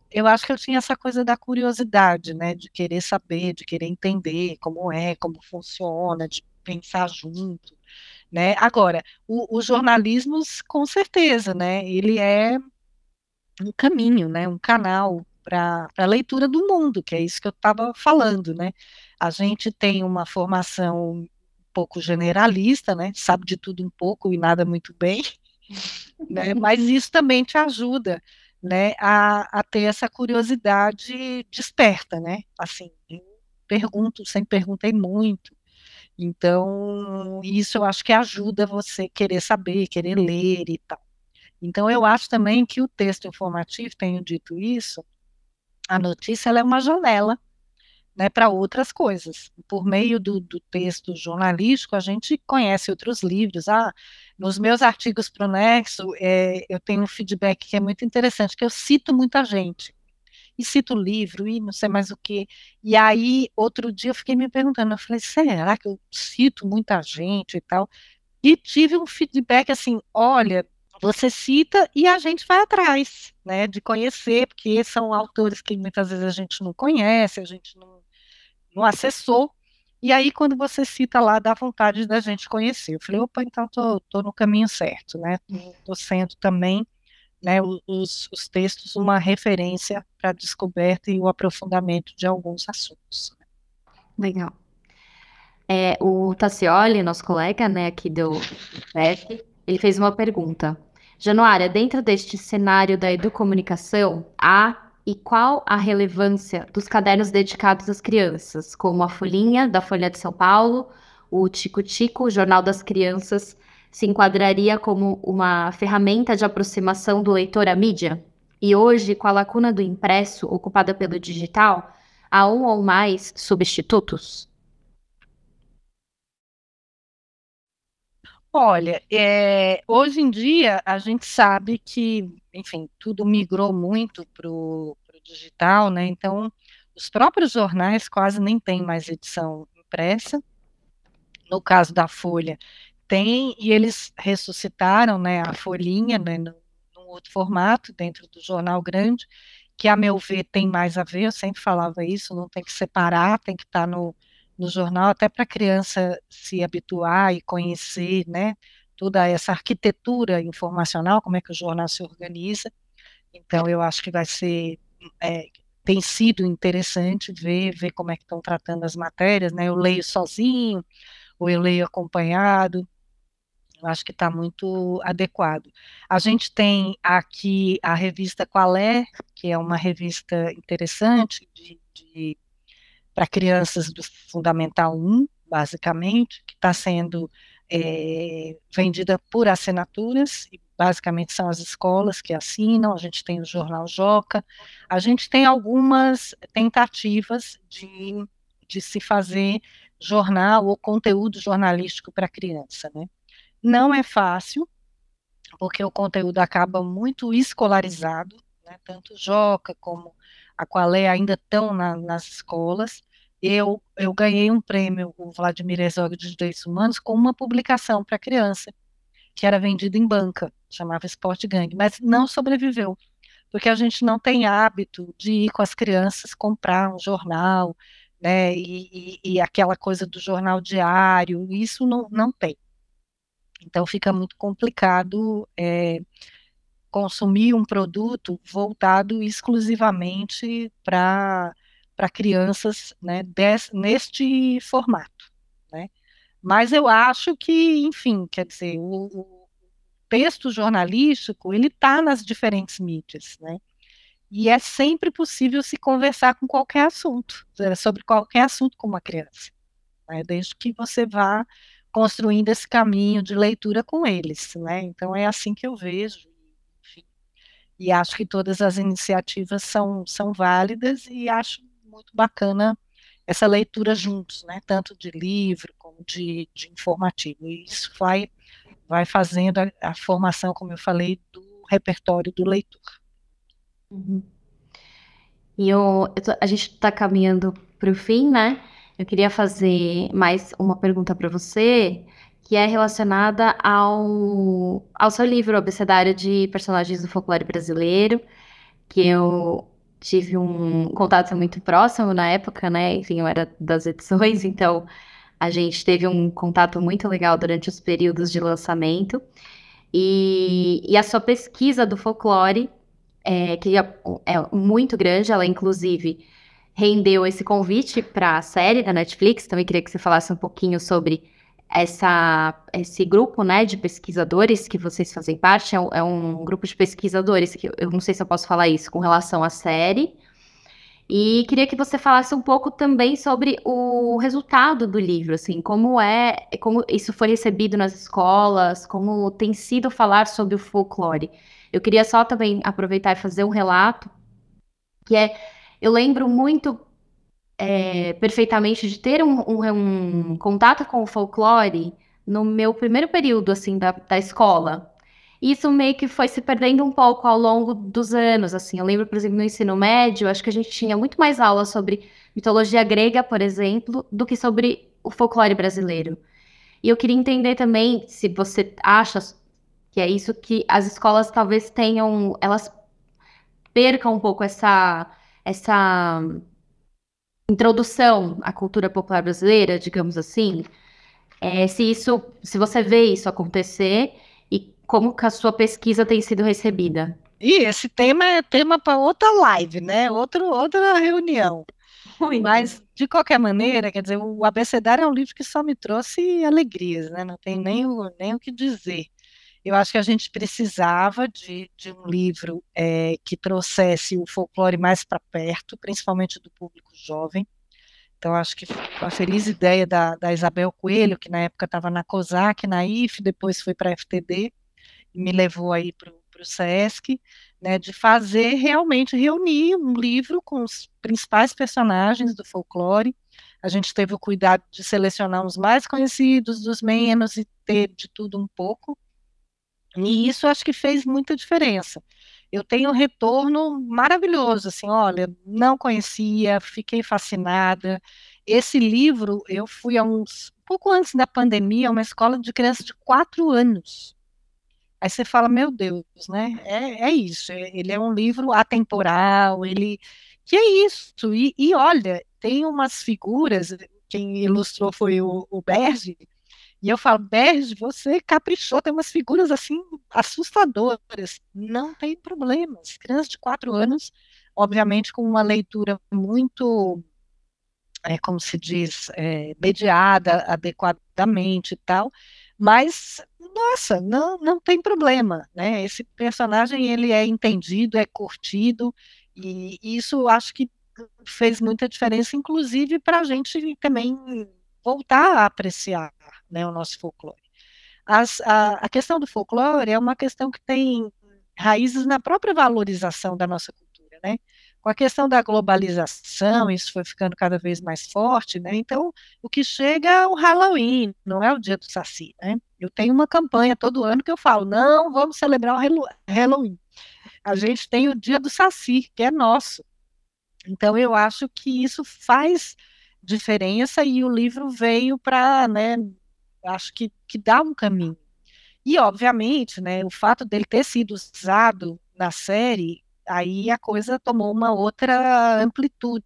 eu acho que eu tinha essa coisa da curiosidade, né, de querer saber, de querer entender como é, como funciona, de pensar junto, né? Agora, o, o jornalismo, com certeza, né? Ele é um caminho, né? Um canal para a leitura do mundo, que é isso que eu estava falando, né? A gente tem uma formação um pouco generalista, né? Sabe de tudo um pouco e nada muito bem, (laughs) né? Mas isso também te ajuda, né? A, a ter essa curiosidade desperta, né? Assim, pergunto, sempre perguntei muito, então, isso eu acho que ajuda você querer saber, querer ler e tal. Então, eu acho também que o texto informativo, tenho dito isso, a notícia é uma janela né, para outras coisas. Por meio do, do, texto jornalístico, a gente conhece outros livros. Ah, nos meus artigos para o Nexo, é, eu tenho um feedback que é muito interessante, que eu cito muita gente e cito livro, e não sei mais o quê. E aí, outro dia, eu fiquei me perguntando, eu falei, será que eu cito muita gente e tal? E tive um feedback assim, olha, você cita e a gente vai atrás, né, de conhecer, porque são autores que muitas vezes a gente não conhece, a gente não, não acessou, e aí quando você cita lá, dá vontade da gente conhecer. Eu falei, opa, então tô, tô no caminho certo, né, tô sendo também né, os, os textos uma referência para a descoberta e o aprofundamento de alguns assuntos. Legal. É, o Tassioli, nosso colega, né, aqui do PEC, ele fez uma pergunta. Januária, dentro deste cenário da educomunicação, há e qual a relevância dos cadernos dedicados às crianças, como a Folhinha, da Folha de São Paulo, o Tico Tico, o Jornal das Crianças, se enquadraria como uma ferramenta de aproximação do leitor à mídia? E hoje, com a lacuna do impresso ocupada pelo digital, há um ou mais substitutos? Olha, é, hoje em dia a gente sabe que, enfim, tudo migrou muito para o digital, né? Então, os próprios jornais quase nem têm mais edição impressa. No caso da Folha, tem, e eles ressuscitaram né, a folhinha né, outro formato, dentro do jornal grande, que a meu ver tem mais a ver, eu sempre falava isso, não tem que separar, tem que estar no, no jornal, até para a criança se habituar e conhecer né, toda essa arquitetura informacional, como é que o jornal se organiza. Então, eu acho que vai ser. É, tem sido interessante ver, ver como é que estão tratando as matérias, né? Eu leio sozinho, ou eu leio acompanhado, eu acho que está muito adequado. A gente tem aqui a revista Qual é, que é uma revista interessante de, de para crianças do Fundamental 1, basicamente, que está sendo é, vendida por assinaturas, e basicamente são as escolas que assinam, a gente tem o Jornal Joca, a gente tem algumas tentativas de, de se fazer jornal ou conteúdo jornalístico para criança, né? Não é fácil, porque o conteúdo acaba muito escolarizado, né? tanto Joca como a Qualé ainda estão na, nas escolas. Eu, eu ganhei um prêmio, o Vladimir Herzog de Direitos Humanos, com uma publicação para criança, que era vendida em banca, chamava Sport Gang, mas não sobreviveu, porque a gente não tem hábito de ir com as crianças comprar um jornal, né, e, e, e aquela coisa do jornal diário, isso não, não tem. Então fica muito complicado é, consumir um produto voltado exclusivamente para crianças né, des, neste formato. Né? Mas eu acho que, enfim, quer dizer, o, o texto jornalístico ele está nas diferentes mídias, né? E é sempre possível se conversar com qualquer assunto, eh, sobre qualquer assunto com uma criança, né? desde que você vá construindo esse caminho de leitura com eles, né? Então é assim que eu vejo. Enfim. E acho que todas as iniciativas são, são válidas e acho muito bacana essa leitura juntos, né? Tanto de livro como de, de informativo. E isso vai, vai fazendo a, a, formação, como eu falei, do repertório do leitor. Uhum. E eu, eu tô, a gente está caminhando para o fim, né? Eu queria fazer mais uma pergunta para você, que é relacionada ao, ao seu livro, Abecedário de Personagens do Folclore Brasileiro, que eu tive um contato muito próximo na época, né? Enfim, eu era das edições, (laughs) então a gente teve um contato muito legal durante os períodos de lançamento. E, e a sua pesquisa do folclore, é, que é, é muito grande, ela inclusive rendeu esse convite para a série da Netflix. Também queria que você falasse um pouquinho sobre essa, esse grupo né, de pesquisadores que vocês fazem parte. É um, é um grupo de pesquisadores, que eu não sei se eu posso falar isso com relação à série. E queria que você falasse um pouco também sobre o resultado do livro, assim, como é, como isso foi recebido nas escolas, como tem sido falar sobre o folclore. Eu queria só também aproveitar e fazer um relato que é eu lembro muito é, perfeitamente de ter um, um, um, contato com o folclore no meu primeiro período, assim, da, da escola. Isso meio que foi se perdendo um pouco ao longo dos anos, assim. Eu lembro, por exemplo, no ensino médio, acho que a gente tinha muito mais aulas sobre mitologia grega, por exemplo, do que sobre o folclore brasileiro. E eu queria entender também se você acha que é isso que as escolas talvez tenham, elas percam um pouco essa essa introdução à cultura popular brasileira, digamos assim, é, se isso, se você vê isso acontecer e como que a sua pesquisa tem sido recebida. E esse tema é tema para outra live, né? Outro, outra reunião. Mas, de qualquer maneira, quer dizer, o Abecedário é um livro que só me trouxe alegrias, né? Não tem nem o, nem o que dizer. Eu acho que a gente precisava de, de um livro é, que trouxesse o folclore mais para perto, principalmente do público jovem. Então, acho que a feliz ideia da, da Isabel Coelho, que na época estava na COSAC, na IF, depois foi para a FTD, e me levou aí para o SESC, né, de fazer realmente reunir um livro com os principais personagens do folclore. A gente teve o cuidado de selecionar os mais conhecidos, dos menos, e ter de tudo um pouco. E uhum. isso acho que fez muita diferença. Eu tenho um retorno maravilhoso, assim, olha, não conhecia, fiquei fascinada. Esse livro, eu fui a uns pouco antes da pandemia, a uma escola de crianças de quatro anos. Aí você fala, meu Deus, né? É, é isso. É, ele é um livro atemporal, ele. Que é isso. E, e olha, tem umas figuras, quem ilustrou foi o, o Berge, e eu falo, Berge, você caprichou, tem umas figuras assim assustadoras. Não tem problemas. Crianças de quatro anos, obviamente, com uma leitura muito, é, como se diz, é, mediada adequadamente e tal, mas nossa, não, não tem problema, né? Esse personagem ele é entendido, é curtido e isso acho que fez muita diferença, inclusive para a gente também voltar a apreciar né, o nosso folclore. As, a, a questão do folclore é uma questão que tem raízes na própria valorização da nossa cultura, né? Com a questão da globalização, isso foi ficando cada vez mais forte, né? Então, o que chega é o Halloween, não é o dia do Saci, né? Eu tenho uma campanha todo ano que eu falo, não vamos celebrar o Halloween. A gente tem o dia do Saci, que é nosso. Então, eu acho que isso faz diferença e o livro veio para, né, acho que, que dá um caminho. E, obviamente, né, o fato dele ter sido usado na série, aí a coisa tomou uma outra amplitude.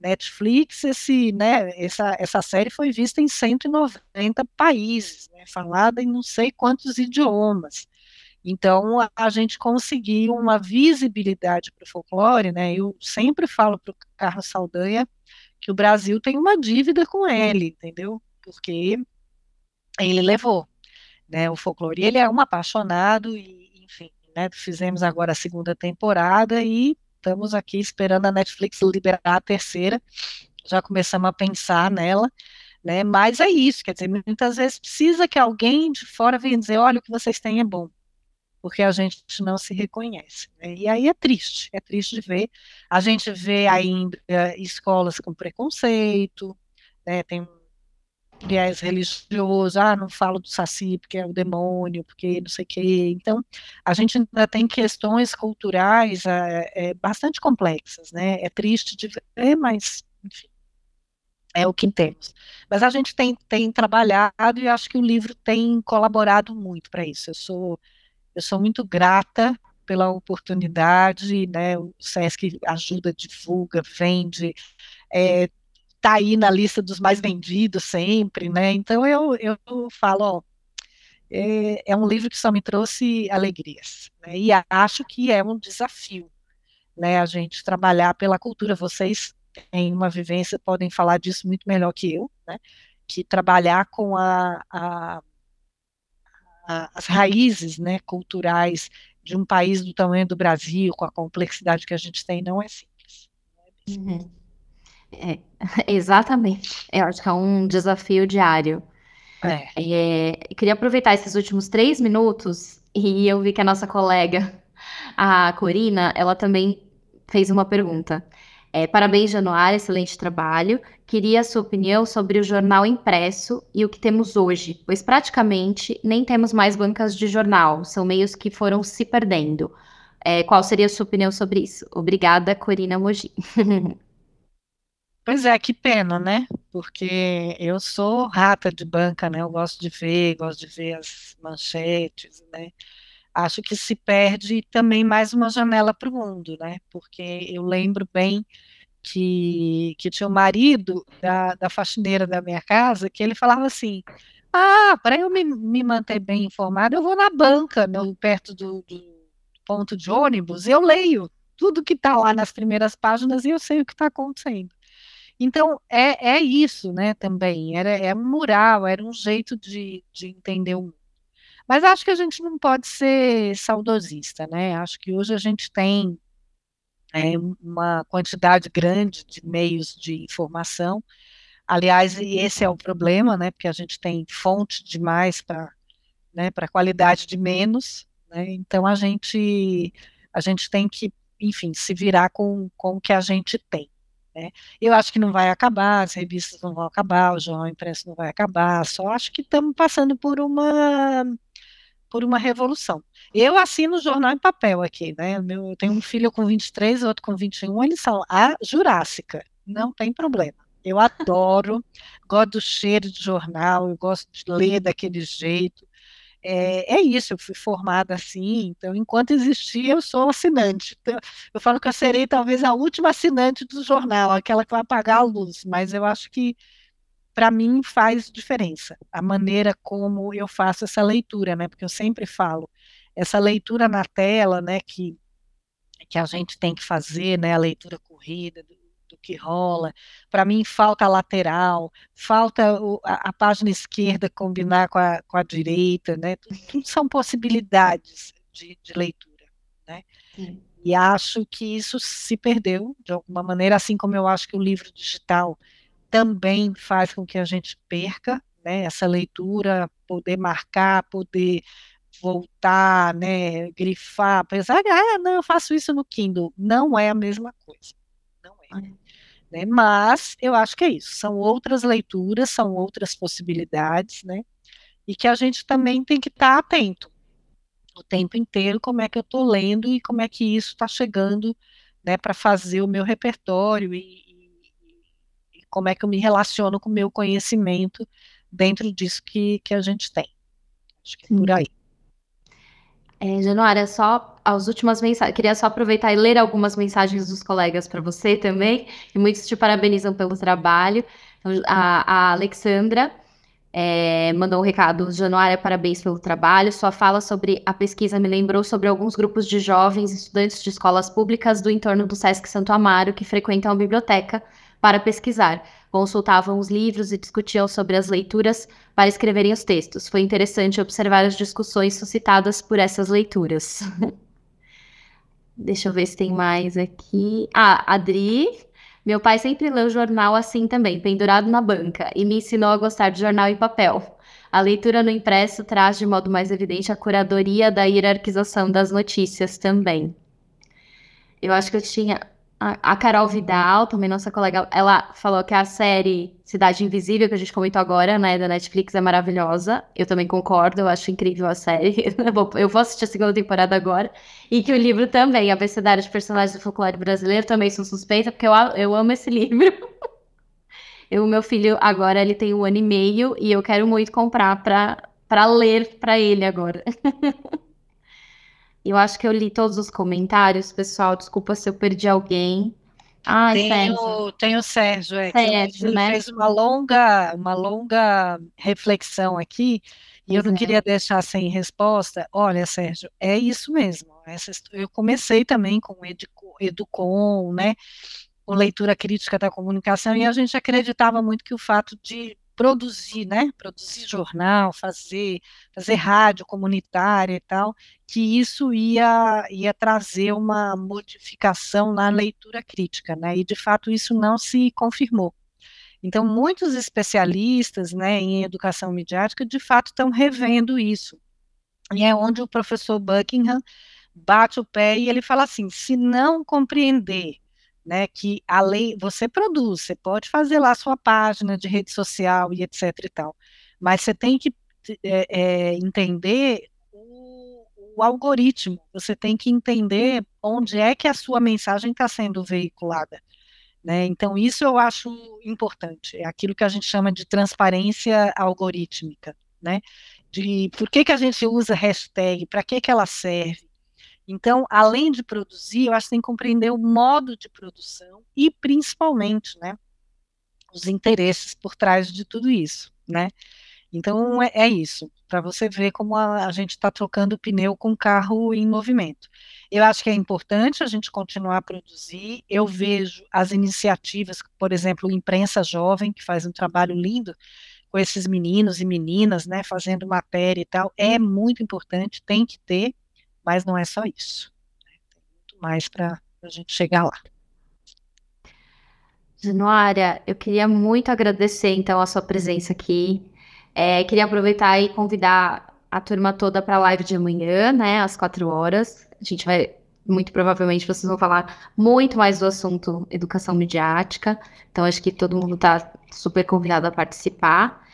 Netflix, esse, né, essa, essa série foi vista em 190 países, né, falada em não sei quantos idiomas. Então, a, a gente conseguiu uma visibilidade para o folclore, né, eu sempre falo para o Carlos Saldanha que o Brasil tem uma dívida com ele, entendeu? Porque ele levou, né, o folclore. Ele é um apaixonado e, enfim, né, fizemos agora a segunda temporada e estamos aqui esperando a Netflix liberar a terceira. Já começamos a pensar nela, né? Mas é isso, quer dizer, muitas vezes precisa que alguém de fora venha dizer, olha, o que vocês têm é bom porque a gente não se reconhece. Né? E aí é triste, é triste de ver. A gente vê ainda eh, escolas com preconceito, né? tem viés religioso, ah, não falo do saci porque é o demônio, porque não sei o quê. Então, a gente ainda tem questões culturais é, é, bastante complexas, né? É triste de ver, mas, enfim, é o que temos. Mas a gente tem, tem trabalhado e acho que o livro tem colaborado muito para isso. Eu sou eu sou muito grata pela oportunidade, né? O SESC ajuda, divulga, vende, é, tá aí na lista dos mais vendidos sempre, né? Então eu, eu falo, ó, é, é um livro que só me trouxe alegrias, né? E acho que é um desafio, né? A gente trabalhar pela cultura. Vocês em uma vivência, podem falar disso muito melhor que eu, né? Que trabalhar com a, a as raízes né, culturais de um país do tamanho do Brasil, com a complexidade que a gente tem, não é simples. é Uhum. É, (laughs) exatamente. Eu acho que é um desafio diário. É. é queria aproveitar esses últimos três minutos e eu vi que a nossa colega, a Corina, ela também fez uma pergunta. É, parabéns, Januário, excelente trabalho. Queria a sua opinião sobre o jornal impresso e o que temos hoje, pois praticamente nem temos mais bancas de jornal, são meios que foram se perdendo. É, qual seria a sua opinião sobre isso? Obrigada, Corina Mogi. (laughs) Pois é, que pena, né? Porque eu sou rata de banca, né? Eu gosto de ver, gosto de ver as manchetes, né? acho que se perde também mais uma janela para o mundo, né? Porque eu lembro bem que, que tinha um marido da, da faxineira da minha casa que ele falava assim: Ah, para eu me, me manter bem informado, eu vou na banca, perto do, do ponto de ônibus, eu leio tudo que está lá nas primeiras páginas e eu sei o que está acontecendo. Então, é, é isso né, também. Era, é um mural, era um jeito de, de entender o mundo. Mas acho que a gente não pode ser saudosista, né? Acho que hoje a gente tem é, uma quantidade grande de meios de informação. Aliás, e esse é o problema, né? Porque a gente tem fonte demais para né, para qualidade de menos, né? Então a gente a gente tem que, enfim, se virar com, com o que a gente tem. Né? Eu acho que não vai acabar, as revistas não vão acabar, o jornal impresso não vai acabar, só acho que estamos passando por uma por uma revolução. Eu assino jornal em papel aqui, né? Meu, eu tenho um filho com 23, outro com 21, eles são a Jurássica, não tem problema. Eu adoro, gosto do cheiro de jornal, eu gosto de ler daquele jeito. É, é, isso, eu fui formada assim, então enquanto existia eu sou assinante. Então, eu falo que eu serei talvez a última assinante do jornal, aquela que vai apagar a luz, mas eu acho que para mim faz diferença a maneira como eu faço essa leitura, né? Porque eu sempre falo essa leitura na tela, né? Que que a gente tem que fazer, né? A leitura corrida do, do que rola. Para mim falta a lateral, falta o, a, a, página esquerda combinar com a, com a direita, né? Tudo são possibilidades de, de leitura, né? Sim. E acho que isso se perdeu de alguma maneira, assim como eu acho que o livro digital também faz com que a gente perca né, essa leitura, poder marcar, poder voltar, né, grifar, pensar, ah, não, eu faço isso no Kindle. Não é a mesma coisa. Não é. Né? Mas eu acho que é isso. São outras leituras, são outras possibilidades, né? E que a gente também tem que estar tá atento o tempo inteiro como é que eu estou lendo e como é que isso está chegando né, para fazer o meu repertório e, como é que eu me relaciono com o meu conhecimento dentro disso que, que a gente tem. Acho que é por aí. É, Januária, só as últimas mensagens. Queria só aproveitar e ler algumas mensagens dos colegas para você também. E muitos te parabenizam pelo trabalho. Então, a, a Alexandra é, mandou um recado. Januária, parabéns pelo trabalho. Sua fala sobre a pesquisa me lembrou sobre alguns grupos de jovens estudantes de escolas públicas do entorno do Sesc Santo Amaro que frequentam a biblioteca para pesquisar. Consultavam os livros e discutiam sobre as leituras para escreverem os textos. Foi interessante observar as discussões suscitadas por essas leituras. (laughs) Deixa eu ver se tem mais aqui. Ah, Adri. Meu pai sempre leu jornal assim também, pendurado na banca, e me ensinou a gostar de jornal em papel. A leitura no impresso traz de modo mais evidente a curadoria da hierarquização das notícias também. Eu acho que eu tinha a Carol Vidal, também nossa colega, ela falou que a série Cidade Invisível, que a gente comentou agora, né, da Netflix, é maravilhosa. Eu também concordo, eu acho incrível a série. (laughs) eu vou assistir a segunda temporada agora. E que o livro também, Abecedário de Personagens do Folclore Brasileiro, também sou suspeita, porque eu, eu amo esse (laughs) livro. O meu filho agora, ele tem um ano e meio, e eu quero muito comprar para ler para ele agora. (laughs) Eu acho que eu li todos os comentários, pessoal. Desculpa se eu perdi alguém. Ah, tem, o, tem o Sérgio, é, Sérgio, né? fez uma longa, uma longa reflexão aqui, e eu não é. queria deixar sem resposta. Olha, Sérgio, é isso mesmo. Essa, é, eu comecei também com o Educom, né? Com leitura crítica da comunicação, e a gente acreditava muito que o fato de produzir, né? Produzir jornal, fazer, fazer rádio comunitária e tal, que isso ia, ia trazer uma modificação na leitura crítica, né? E de fato isso não se confirmou. Então, muitos especialistas né, em educação midiática, de fato, estão revendo isso. E é onde o professor Buckingham bate o pé e ele fala assim: se não compreender né, que além você produz, você pode fazer lá sua página de rede social e etc e tal, mas você tem que é, é, entender o, o, algoritmo, você tem que entender onde é que a sua mensagem está sendo veiculada. Né? Então, isso eu acho importante, é aquilo que a gente chama de transparência algorítmica. Né? De por que, que a gente usa hashtag, para que, que ela serve, então, além de produzir, eu acho que tem que compreender o modo de produção e, principalmente, né, os interesses por trás de tudo isso, né? Então, é, é isso, para você ver como a, a gente está trocando pneu com o carro em movimento. Eu acho que é importante a gente continuar a produzir. Eu vejo as iniciativas, por exemplo, Imprensa Jovem, que faz um trabalho lindo com esses meninos e meninas, né, fazendo matéria e tal, é muito importante, tem que ter, mas não é só isso. Né? Tem muito mais para a gente chegar lá. Januária, eu queria muito agradecer, então, a sua presença aqui. É, queria aproveitar e convidar a turma toda para a live de amanhã, né, às quatro horas. A gente vai, muito provavelmente, vocês vão falar muito mais do assunto educação midiática. Então, acho que todo mundo está super convidado a participar.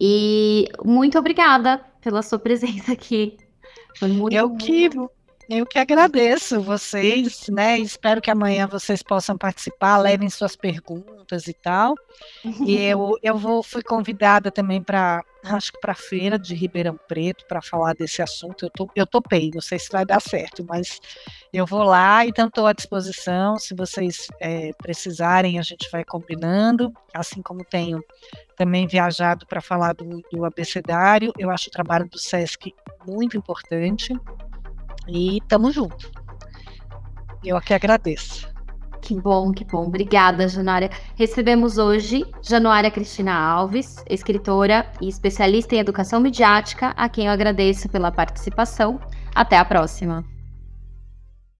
E muito obrigada pela sua presença aqui. Foi muito eu que eu que agradeço vocês, né? Espero que amanhã vocês possam participar, levem suas perguntas e tal. (laughs) E eu, eu vou, fui convidada também para que para feira de Ribeirão Preto para falar desse assunto. Eu, tô, eu topei, não sei se vai dar certo, mas eu vou lá, então estou à disposição. Se vocês é, precisarem, a gente vai combinando. Assim como tenho também viajado para falar do, do abecedário, eu acho o trabalho do SESC muito importante. E estamos juntos. Eu aqui agradeço. Que bom, que bom. Obrigada, Januária. Recebemos hoje Januária Cristina Alves, escritora e especialista em educação midiática, a quem eu agradeço pela participação. Até a próxima.